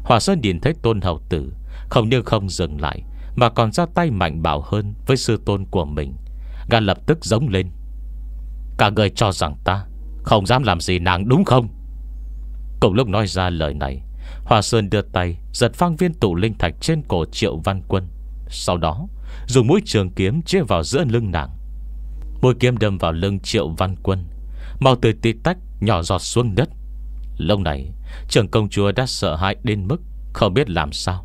Hòa Sơn nhìn thấy tôn hậu tử Không như không dừng lại Mà còn ra tay mạnh bạo hơn Với sư tôn của mình Gà lập tức giống lên Cả người cho rằng ta Không dám làm gì nàng đúng không Cùng lúc nói ra lời này Hòa Sơn đưa tay Giật phang viên tủ linh thạch trên cổ triệu văn quân Sau đó Dùng mũi trường kiếm chia vào giữa lưng nàng Mũi kiếm đâm vào lưng triệu văn quân Màu từ tí tách nhỏ giọt xuống đất Lâu này trưởng công chúa đã sợ hãi đến mức Không biết làm sao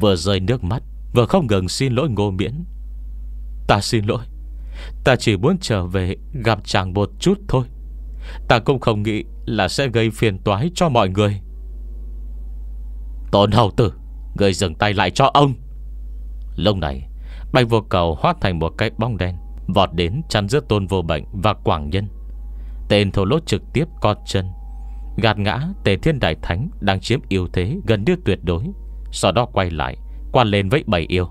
Vừa rơi nước mắt Vừa không ngừng xin lỗi ngô miễn Ta xin lỗi Ta chỉ muốn trở về gặp chàng một chút thôi Ta cũng không nghĩ là sẽ gây phiền toái cho mọi người Tôn hầu tử Người dừng tay lại cho ông Lúc này Bạch vô cầu hóa thành một cái bóng đen Vọt đến chăn giữa tôn vô bệnh và quảng nhân Tên thổ lốt trực tiếp co chân Gạt ngã tề thiên đại thánh Đang chiếm ưu thế gần như tuyệt đối Sau đó quay lại Quan lên với bảy yêu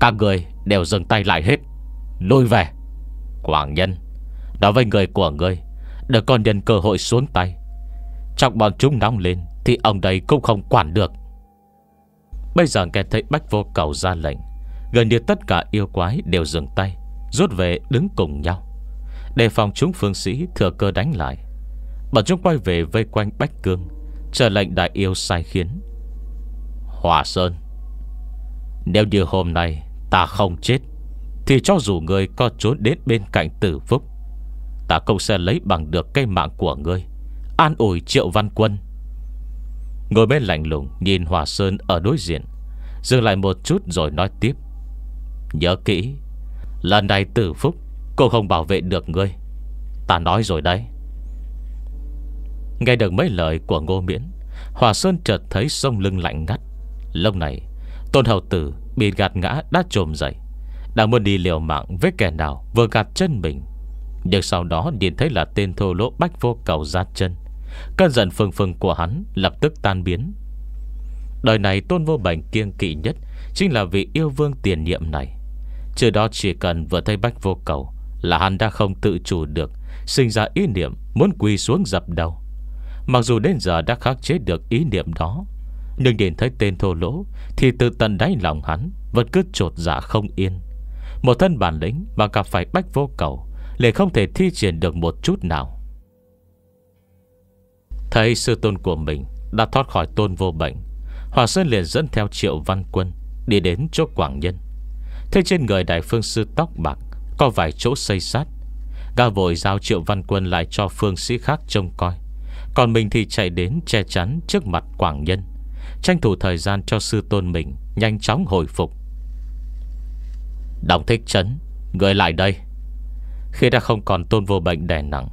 Các người đều dừng tay lại hết Lui về Quảng nhân Nói với người của người Để còn nhân cơ hội xuống tay Trong bọn chúng nóng lên thì ông đây cũng không quản được Bây giờ nghe thấy Bách Vô Cầu ra lệnh Gần như tất cả yêu quái đều dừng tay Rút về đứng cùng nhau Đề phòng chúng phương sĩ thừa cơ đánh lại Bọn chúng quay về vây quanh Bách Cương Chờ lệnh đại yêu sai khiến Hòa Sơn Nếu như hôm nay ta không chết Thì cho dù người có trốn đến bên cạnh tử phúc Ta cũng sẽ lấy bằng được cây mạng của ngươi An ủi triệu văn quân Ngồi bên lạnh lùng Nhìn Hòa Sơn ở đối diện Dừng lại một chút rồi nói tiếp Nhớ kỹ Lần này tử phúc Cô không bảo vệ được ngươi Ta nói rồi đấy Nghe được mấy lời của Ngô Miễn Hòa Sơn chợt thấy sông lưng lạnh ngắt Lúc này Tôn Hậu Tử bị gạt ngã đã trồm dậy Đã muốn đi liều mạng với kẻ nào Vừa gạt chân mình Nhưng sau đó nhìn thấy là tên thô lỗ bách vô cầu ra chân Cơn giận phừng phừng của hắn lập tức tan biến Đời này tôn vô bệnh kiêng kỵ nhất Chính là vị yêu vương tiền nhiệm này Trừ đó chỉ cần vừa thấy bách vô cầu Là hắn đã không tự chủ được Sinh ra ý niệm muốn quỳ xuống dập đầu Mặc dù đến giờ đã khắc chế được ý niệm đó Nhưng nhìn thấy tên thô lỗ Thì từ tận đáy lòng hắn Vẫn cứ trột dạ không yên Một thân bản lĩnh mà gặp phải bách vô cầu Lại không thể thi triển được một chút nào Thấy sư tôn của mình Đã thoát khỏi tôn vô bệnh Hòa Sơn liền dẫn theo triệu văn quân Đi đến chỗ Quảng Nhân Thế trên người đại phương sư tóc bạc Có vài chỗ xây sát Gà vội giao triệu văn quân lại cho phương sĩ khác trông coi Còn mình thì chạy đến che chắn trước mặt Quảng Nhân Tranh thủ thời gian cho sư tôn mình Nhanh chóng hồi phục Đồng thích chấn Người lại đây Khi đã không còn tôn vô bệnh đè nặng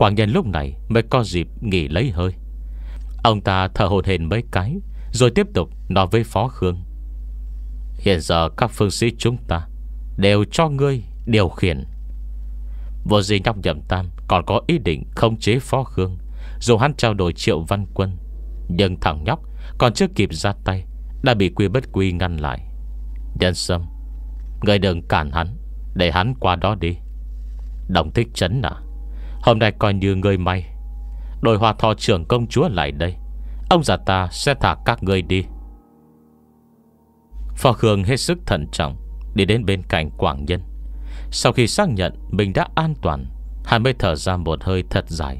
Quả nhân lúc này mới có dịp nghỉ lấy hơi Ông ta thở hồn hền mấy cái Rồi tiếp tục nói với Phó Khương Hiện giờ các phương sĩ chúng ta Đều cho ngươi điều khiển Vô gì nhóc nhậm tam Còn có ý định khống chế Phó Khương Dù hắn trao đổi triệu văn quân Nhưng thằng nhóc Còn chưa kịp ra tay Đã bị quy bất quy ngăn lại Nhân sâm ngươi đừng cản hắn Để hắn qua đó đi Đồng thích chấn à Hôm nay coi như người may Đội hòa thọ trưởng công chúa lại đây Ông già ta sẽ thả các người đi Phò Khương hết sức thận trọng Đi đến bên cạnh Quảng Nhân Sau khi xác nhận mình đã an toàn Hắn mới thở ra một hơi thật dài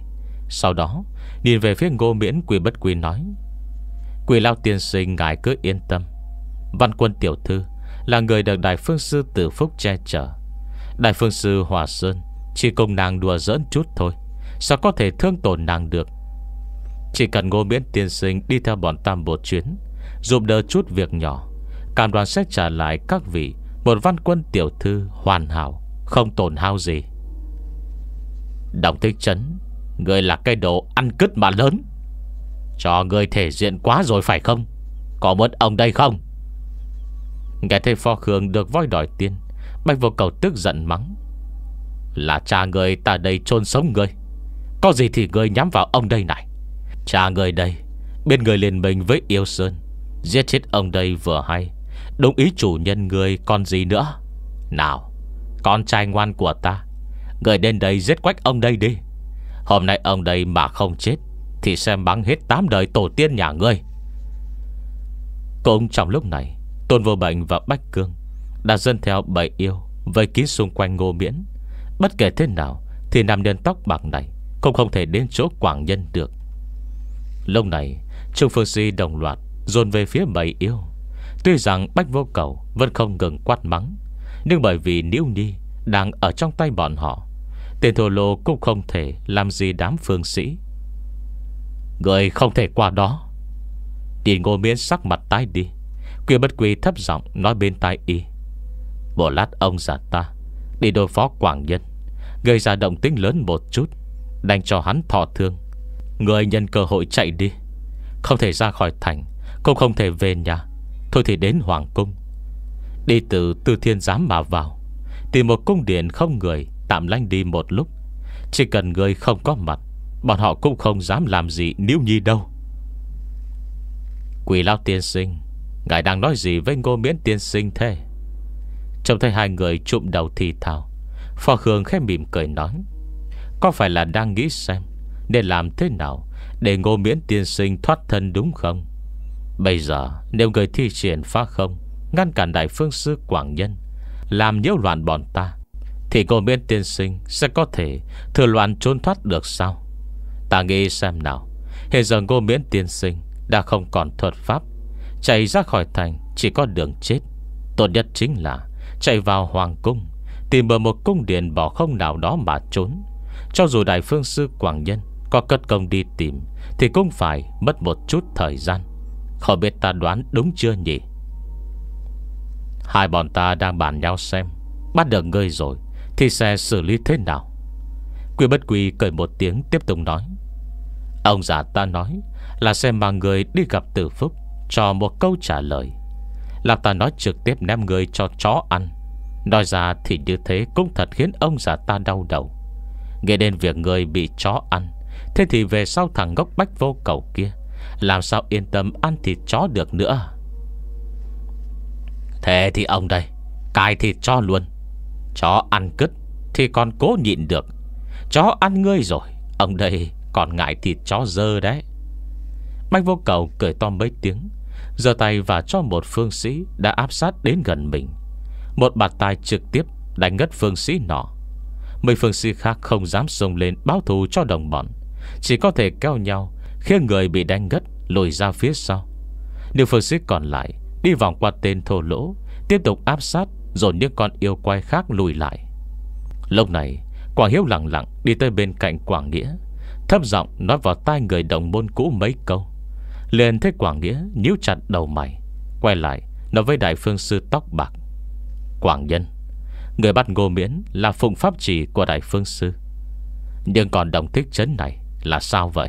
Sau đó Nhìn về phía ngô miễn quỷ bất quỷ nói Quỷ lao tiên sinh ngài cứ yên tâm Văn quân tiểu thư Là người được Đại Phương Sư Tử Phúc che chở Đại Phương Sư Hòa Sơn chỉ cùng nàng đùa giỡn chút thôi Sao có thể thương tổn nàng được Chỉ cần ngô miễn tiên sinh Đi theo bọn tam một chuyến Giúp đỡ chút việc nhỏ Cảm đoàn sẽ trả lại các vị Một văn quân tiểu thư hoàn hảo Không tổn hao gì Đồng thích chấn Người là cái đồ ăn cứt mà lớn Cho người thể diện quá rồi phải không Có muốn ông đây không Nghe thấy pho khương được voi đòi tiên Bạch vô cầu tức giận mắng là cha người ta đây chôn sống người Có gì thì người nhắm vào ông đây này Cha người đây Bên người liền mình với yêu sơn Giết chết ông đây vừa hay Đúng ý chủ nhân người còn gì nữa Nào Con trai ngoan của ta Người đến đây giết quách ông đây đi Hôm nay ông đây mà không chết Thì xem bắn hết tám đời tổ tiên nhà ngươi Cũng trong lúc này Tôn Vô Bệnh và Bách Cương Đã dân theo bảy yêu Vây kín xung quanh Ngô Miễn Bất kể thế nào Thì nam nhân tóc bạc này Cũng không thể đến chỗ Quảng Nhân được Lúc này Trung Phương Si đồng loạt Dồn về phía bầy yêu Tuy rằng Bách Vô Cầu Vẫn không ngừng quát mắng Nhưng bởi vì Niu Ni Đang ở trong tay bọn họ tiền thổ lô cũng không thể làm gì đám phương sĩ Người không thể qua đó Tiền ngô miễn sắc mặt tái đi Quy bất quy thấp giọng nói bên tai y Bộ lát ông giả ta Đi đối phó quảng nhân Gây ra động tính lớn một chút Đành cho hắn thọ thương Người nhân cơ hội chạy đi Không thể ra khỏi thành Cũng không thể về nhà Thôi thì đến Hoàng Cung Đi từ Tư Thiên Giám mà vào Tìm một cung điện không người Tạm lanh đi một lúc Chỉ cần người không có mặt Bọn họ cũng không dám làm gì nếu nhi đâu Quỷ lao tiên sinh Ngài đang nói gì với ngô miễn tiên sinh thế Trông thấy hai người trụm đầu thì thảo Phò Khương khẽ mỉm cười nói Có phải là đang nghĩ xem Nên làm thế nào Để ngô miễn tiên sinh thoát thân đúng không Bây giờ nếu người thi triển phá không Ngăn cản đại phương sư Quảng Nhân Làm nhiễu loạn bọn ta Thì ngô miễn tiên sinh sẽ có thể Thừa loạn trốn thoát được sao Ta nghĩ xem nào Hiện giờ ngô miễn tiên sinh Đã không còn thuật pháp Chạy ra khỏi thành chỉ có đường chết Tốt nhất chính là Chạy vào hoàng cung Tìm ở một cung điện bỏ không nào đó mà trốn Cho dù đại phương sư Quảng Nhân Có cất công đi tìm Thì cũng phải mất một chút thời gian Không biết ta đoán đúng chưa nhỉ Hai bọn ta đang bàn nhau xem Bắt được ngươi rồi Thì sẽ xử lý thế nào Quy bất quy cười một tiếng tiếp tục nói Ông già ta nói Là xem mang người đi gặp tử phúc Cho một câu trả lời là ta nói trực tiếp ném người cho chó ăn Nói ra thì như thế cũng thật khiến ông già ta đau đầu Nghe đến việc người bị chó ăn Thế thì về sau thằng gốc bách vô cầu kia Làm sao yên tâm ăn thịt chó được nữa Thế thì ông đây Cài thịt cho luôn Chó ăn cứt Thì còn cố nhịn được Chó ăn ngươi rồi Ông đây còn ngại thịt chó dơ đấy Bách vô cầu cười to mấy tiếng giơ tay và cho một phương sĩ Đã áp sát đến gần mình một bàn tay trực tiếp đánh ngất phương sĩ nọ Mấy phương sĩ khác không dám sông lên báo thù cho đồng bọn Chỉ có thể kéo nhau Khiến người bị đánh ngất lùi ra phía sau Điều phương sĩ còn lại Đi vòng qua tên thô lỗ Tiếp tục áp sát Rồi những con yêu quay khác lùi lại Lúc này Quảng Hiếu lặng lặng đi tới bên cạnh Quảng Nghĩa Thấp giọng nói vào tai người đồng môn cũ mấy câu Liền thấy Quảng Nghĩa nhíu chặt đầu mày Quay lại Nói với đại phương sư tóc bạc Quảng Nhân Người bắt Ngô Miễn là phụng pháp trì của Đại Phương Sư Nhưng còn đồng thích chấn này là sao vậy?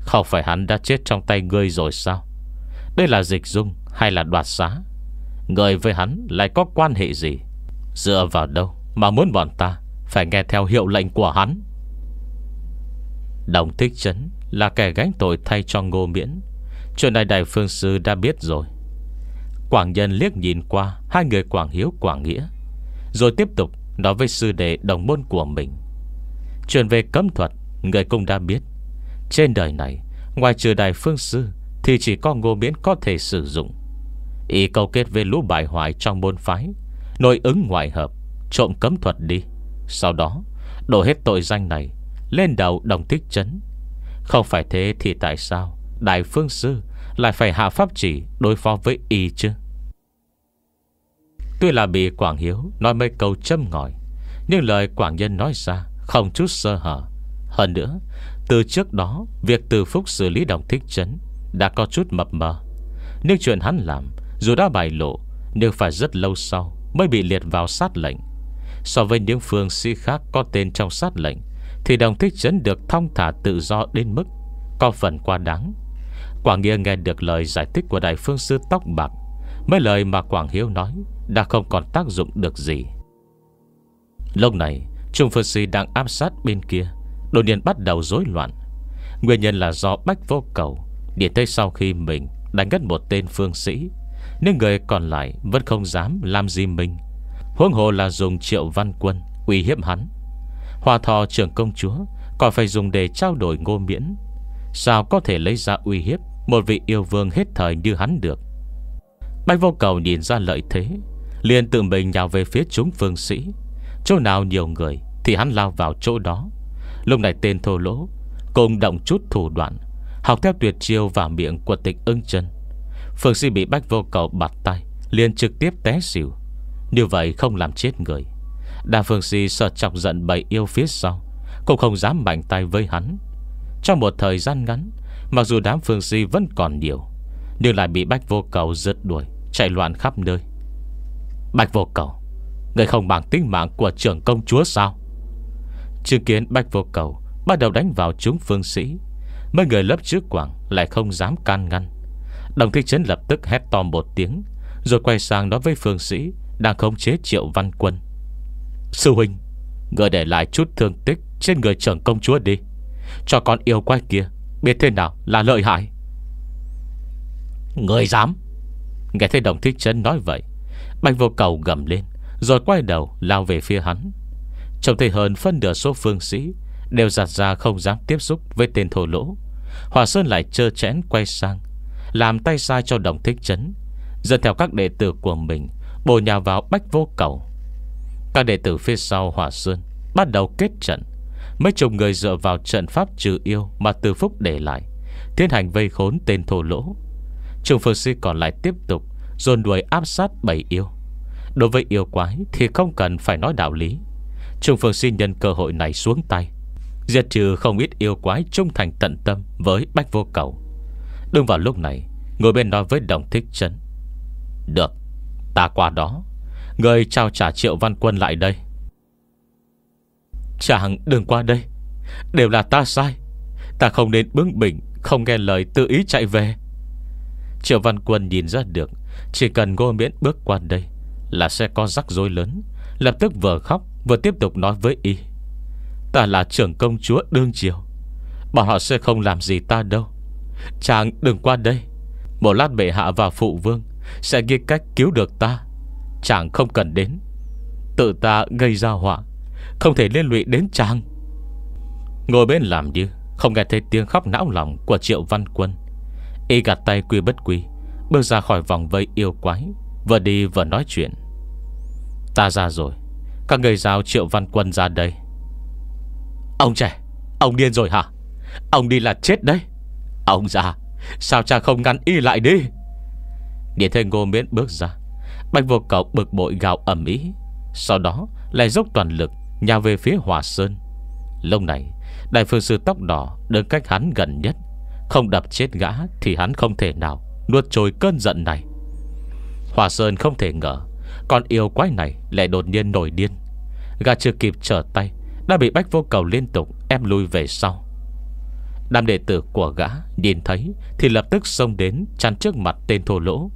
Không phải hắn đã chết trong tay ngươi rồi sao? Đây là dịch dung hay là đoạt xá? Người với hắn lại có quan hệ gì? Dựa vào đâu mà muốn bọn ta phải nghe theo hiệu lệnh của hắn? Đồng thích chấn là kẻ gánh tội thay cho Ngô Miễn Chuyện này Đại Phương Sư đã biết rồi Quảng nhân liếc nhìn qua Hai người Quảng Hiếu Quảng Nghĩa Rồi tiếp tục nói với sư đệ đồng môn của mình Chuyện về cấm thuật Người cũng đã biết Trên đời này Ngoài trừ Đại phương sư Thì chỉ có ngô miễn có thể sử dụng Ý câu kết về lũ bại hoại trong môn phái Nội ứng ngoại hợp Trộm cấm thuật đi Sau đó đổ hết tội danh này Lên đầu đồng tích chấn Không phải thế thì tại sao Đại phương sư lại phải hạ pháp chỉ đối phó với y chứ Tuy là bị Quảng Hiếu Nói mấy câu châm ngòi Nhưng lời Quảng Nhân nói ra Không chút sơ hở Hơn nữa Từ trước đó Việc từ phúc xử lý đồng thích chấn Đã có chút mập mờ Nhưng chuyện hắn làm Dù đã bài lộ Nhưng phải rất lâu sau Mới bị liệt vào sát lệnh So với những phương sĩ khác có tên trong sát lệnh Thì đồng thích chấn được thong thả tự do đến mức Có phần quá đáng Quảng Nghĩa nghe được lời giải thích của đại phương sư tóc bạc Mấy lời mà Quảng Hiếu nói Đã không còn tác dụng được gì Lúc này Trung Phương Sư đang áp sát bên kia Đột nhiên bắt đầu rối loạn Nguyên nhân là do Bách Vô Cầu Điện thấy sau khi mình đánh ngất một tên phương sĩ Nhưng người còn lại Vẫn không dám làm gì mình Huống hồ là dùng triệu văn quân Uy hiếp hắn Hòa thò trưởng công chúa Còn phải dùng để trao đổi ngô miễn Sao có thể lấy ra uy hiếp một vị yêu vương hết thời như hắn được bách vô cầu nhìn ra lợi thế liền tự mình nhào về phía chúng phương sĩ Chỗ nào nhiều người Thì hắn lao vào chỗ đó Lúc này tên thô lỗ Cùng động chút thủ đoạn Học theo tuyệt chiêu và miệng của tịch ưng chân Phương sĩ bị bách vô cầu bạt tay liền trực tiếp té xỉu Như vậy không làm chết người Đà phương sĩ sợ chọc giận bầy yêu phía sau Cũng không dám mạnh tay với hắn Trong một thời gian ngắn Mặc dù đám phương si vẫn còn nhiều Nhưng lại bị Bách Vô Cầu rớt đuổi Chạy loạn khắp nơi Bạch Vô Cầu Người không bằng tính mạng của trưởng công chúa sao Chứng kiến Bạch Vô Cầu Bắt đầu đánh vào chúng phương sĩ Mấy người lớp trước quảng Lại không dám can ngăn Đồng thích chấn lập tức hét to một tiếng Rồi quay sang nói với phương sĩ Đang khống chế triệu văn quân Sư huynh Người để lại chút thương tích Trên người trưởng công chúa đi Cho con yêu quái kia Biết thế nào là lợi hại Người dám Nghe thấy đồng thích chân nói vậy Bạch vô cầu gầm lên Rồi quay đầu lao về phía hắn Trông thấy hơn phân nửa số phương sĩ Đều giặt ra không dám tiếp xúc với tên thổ lỗ Hòa Sơn lại trơ chẽn quay sang Làm tay sai cho đồng thích chấn Dẫn theo các đệ tử của mình Bồ nhào vào bách vô cầu Các đệ tử phía sau Hòa Sơn Bắt đầu kết trận Mấy chục người dựa vào trận pháp trừ yêu Mà Từ Phúc để lại thiên hành vây khốn tên thổ lỗ Trường phương si còn lại tiếp tục Dồn đuổi áp sát bảy yêu Đối với yêu quái thì không cần phải nói đạo lý Trường phương si nhân cơ hội này xuống tay Diệt trừ không ít yêu quái trung thành tận tâm Với bách vô cầu Đừng vào lúc này Ngồi bên nói với đồng thích chân Được Ta qua đó Người trao trả triệu văn quân lại đây Chàng đừng qua đây Đều là ta sai Ta không nên bướng bỉnh Không nghe lời tự ý chạy về Triệu Văn Quân nhìn ra được Chỉ cần Ngô Miễn bước qua đây Là sẽ có rắc rối lớn Lập tức vừa khóc vừa tiếp tục nói với y Ta là trưởng công chúa đương triều Bọn họ sẽ không làm gì ta đâu Chàng đừng qua đây Một lát bệ hạ và phụ vương Sẽ ghi cách cứu được ta Chàng không cần đến Tự ta gây ra họa không thể liên lụy đến chàng Ngồi bên làm như Không nghe thấy tiếng khóc não lòng của Triệu Văn Quân Y gạt tay quy bất quy Bước ra khỏi vòng vây yêu quái Vừa đi vừa nói chuyện Ta ra rồi Các người giao Triệu Văn Quân ra đây Ông trẻ Ông điên rồi hả Ông đi là chết đấy Ông già Sao cha không ngăn y lại đi Điện thấy Ngô Miễn bước ra Bạch vô cầu bực bội gào ẩm ý Sau đó lại dốc toàn lực Nhà về phía Hòa Sơn Lâu này Đại phương sư tóc đỏ đứng cách hắn gần nhất Không đập chết gã Thì hắn không thể nào nuốt trôi cơn giận này Hòa Sơn không thể ngờ Con yêu quái này lại đột nhiên nổi điên Gã chưa kịp trở tay Đã bị bách vô cầu liên tục Em lui về sau Đám đệ tử của gã nhìn thấy Thì lập tức xông đến chắn trước mặt tên thô lỗ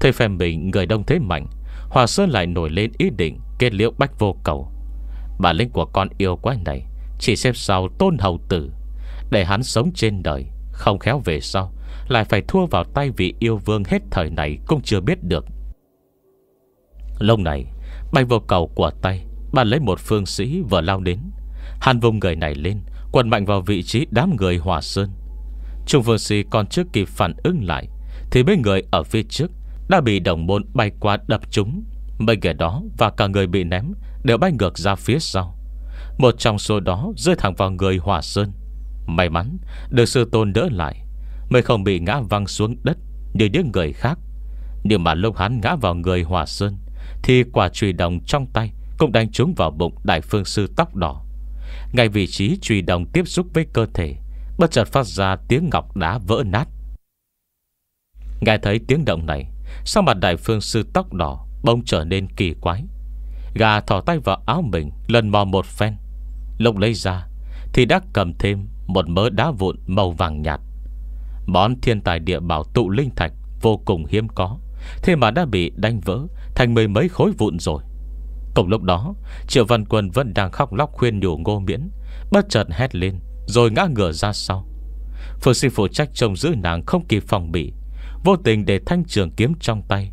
Thầy phèm mình người đông thế mạnh Hòa Sơn lại nổi lên ý định Kết liễu bách vô cầu Bản lĩnh của con yêu quái này Chỉ xếp sau tôn hầu tử Để hắn sống trên đời Không khéo về sau Lại phải thua vào tay vị yêu vương hết thời này Cũng chưa biết được Lúc này Bay vô cầu của tay bà lấy một phương sĩ vừa lao đến Hàn vùng người này lên Quần mạnh vào vị trí đám người hòa sơn Trung phương sĩ còn chưa kịp phản ứng lại Thì mấy người ở phía trước Đã bị đồng môn bay qua đập chúng Mấy kẻ đó và cả người bị ném Đều bay ngược ra phía sau Một trong số đó rơi thẳng vào người Hòa Sơn May mắn Được sư tôn đỡ lại Mới không bị ngã văng xuống đất Như những người khác Nhưng mà lúc hắn ngã vào người Hòa Sơn Thì quả trùy đồng trong tay Cũng đánh trúng vào bụng đại phương sư tóc đỏ Ngay vị trí trùy đồng tiếp xúc với cơ thể Bất chợt phát ra tiếng ngọc đá vỡ nát Nghe thấy tiếng động này Sao mặt đại phương sư tóc đỏ Bông trở nên kỳ quái Gà thỏ tay vào áo mình Lần mò một phen Lông lấy ra Thì đã cầm thêm Một mớ đá vụn màu vàng nhạt Món thiên tài địa bảo tụ linh thạch Vô cùng hiếm có Thế mà đã bị đánh vỡ Thành mười mấy khối vụn rồi Cùng lúc đó Triệu Văn Quân vẫn đang khóc lóc khuyên nhủ ngô miễn Bất chợt hét lên Rồi ngã ngửa ra sau Phương sư phụ trách trông giữ nàng không kịp phòng bị Vô tình để thanh trường kiếm trong tay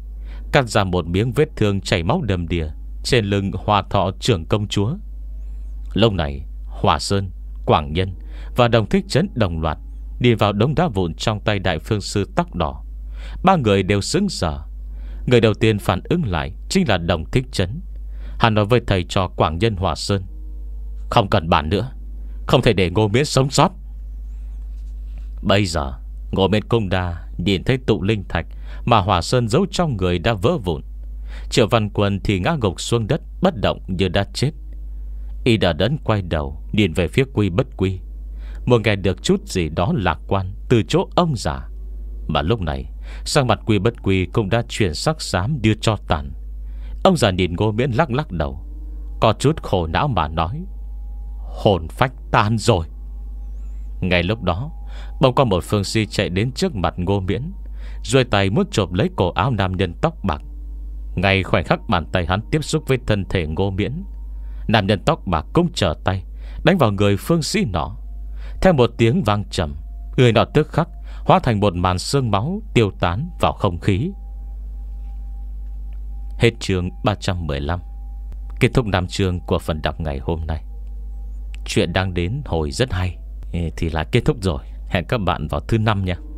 Cắt ra một miếng vết thương chảy máu đầm đìa trên lưng hòa thọ trưởng công chúa Lâu này Hòa Sơn, Quảng Nhân Và đồng thích chấn đồng loạt Đi vào đống đá vụn trong tay đại phương sư tóc đỏ Ba người đều xứng sở Người đầu tiên phản ứng lại Chính là đồng thích chấn Hắn nói với thầy cho Quảng Nhân Hòa Sơn Không cần bản nữa Không thể để ngô miễn sống sót Bây giờ Ngô miễn công đa Nhìn thấy tụ linh thạch Mà Hòa Sơn giấu trong người đã vỡ vụn Triệu Văn Quân thì ngã gục xuống đất Bất động như đã chết Y đã đấn quay đầu Nhìn về phía quy bất quy Một ngày được chút gì đó lạc quan Từ chỗ ông già Mà lúc này sang mặt quy bất quy Cũng đã chuyển sắc xám đưa cho tàn Ông già nhìn ngô miễn lắc lắc đầu Có chút khổ não mà nói Hồn phách tan rồi Ngay lúc đó bỗng có một phương si chạy đến trước mặt ngô miễn Rồi tay muốn chộp lấy cổ áo nam nhân tóc bạc ngay khoảnh khắc bàn tay hắn tiếp xúc với thân thể ngô miễn Nam nhân tóc bạc cũng trở tay Đánh vào người phương sĩ nọ Theo một tiếng vang trầm Người nọ tức khắc Hóa thành một màn sương máu tiêu tán vào không khí Hết chương 315 Kết thúc năm chương của phần đọc ngày hôm nay Chuyện đang đến hồi rất hay Thì là kết thúc rồi Hẹn các bạn vào thứ năm nhé.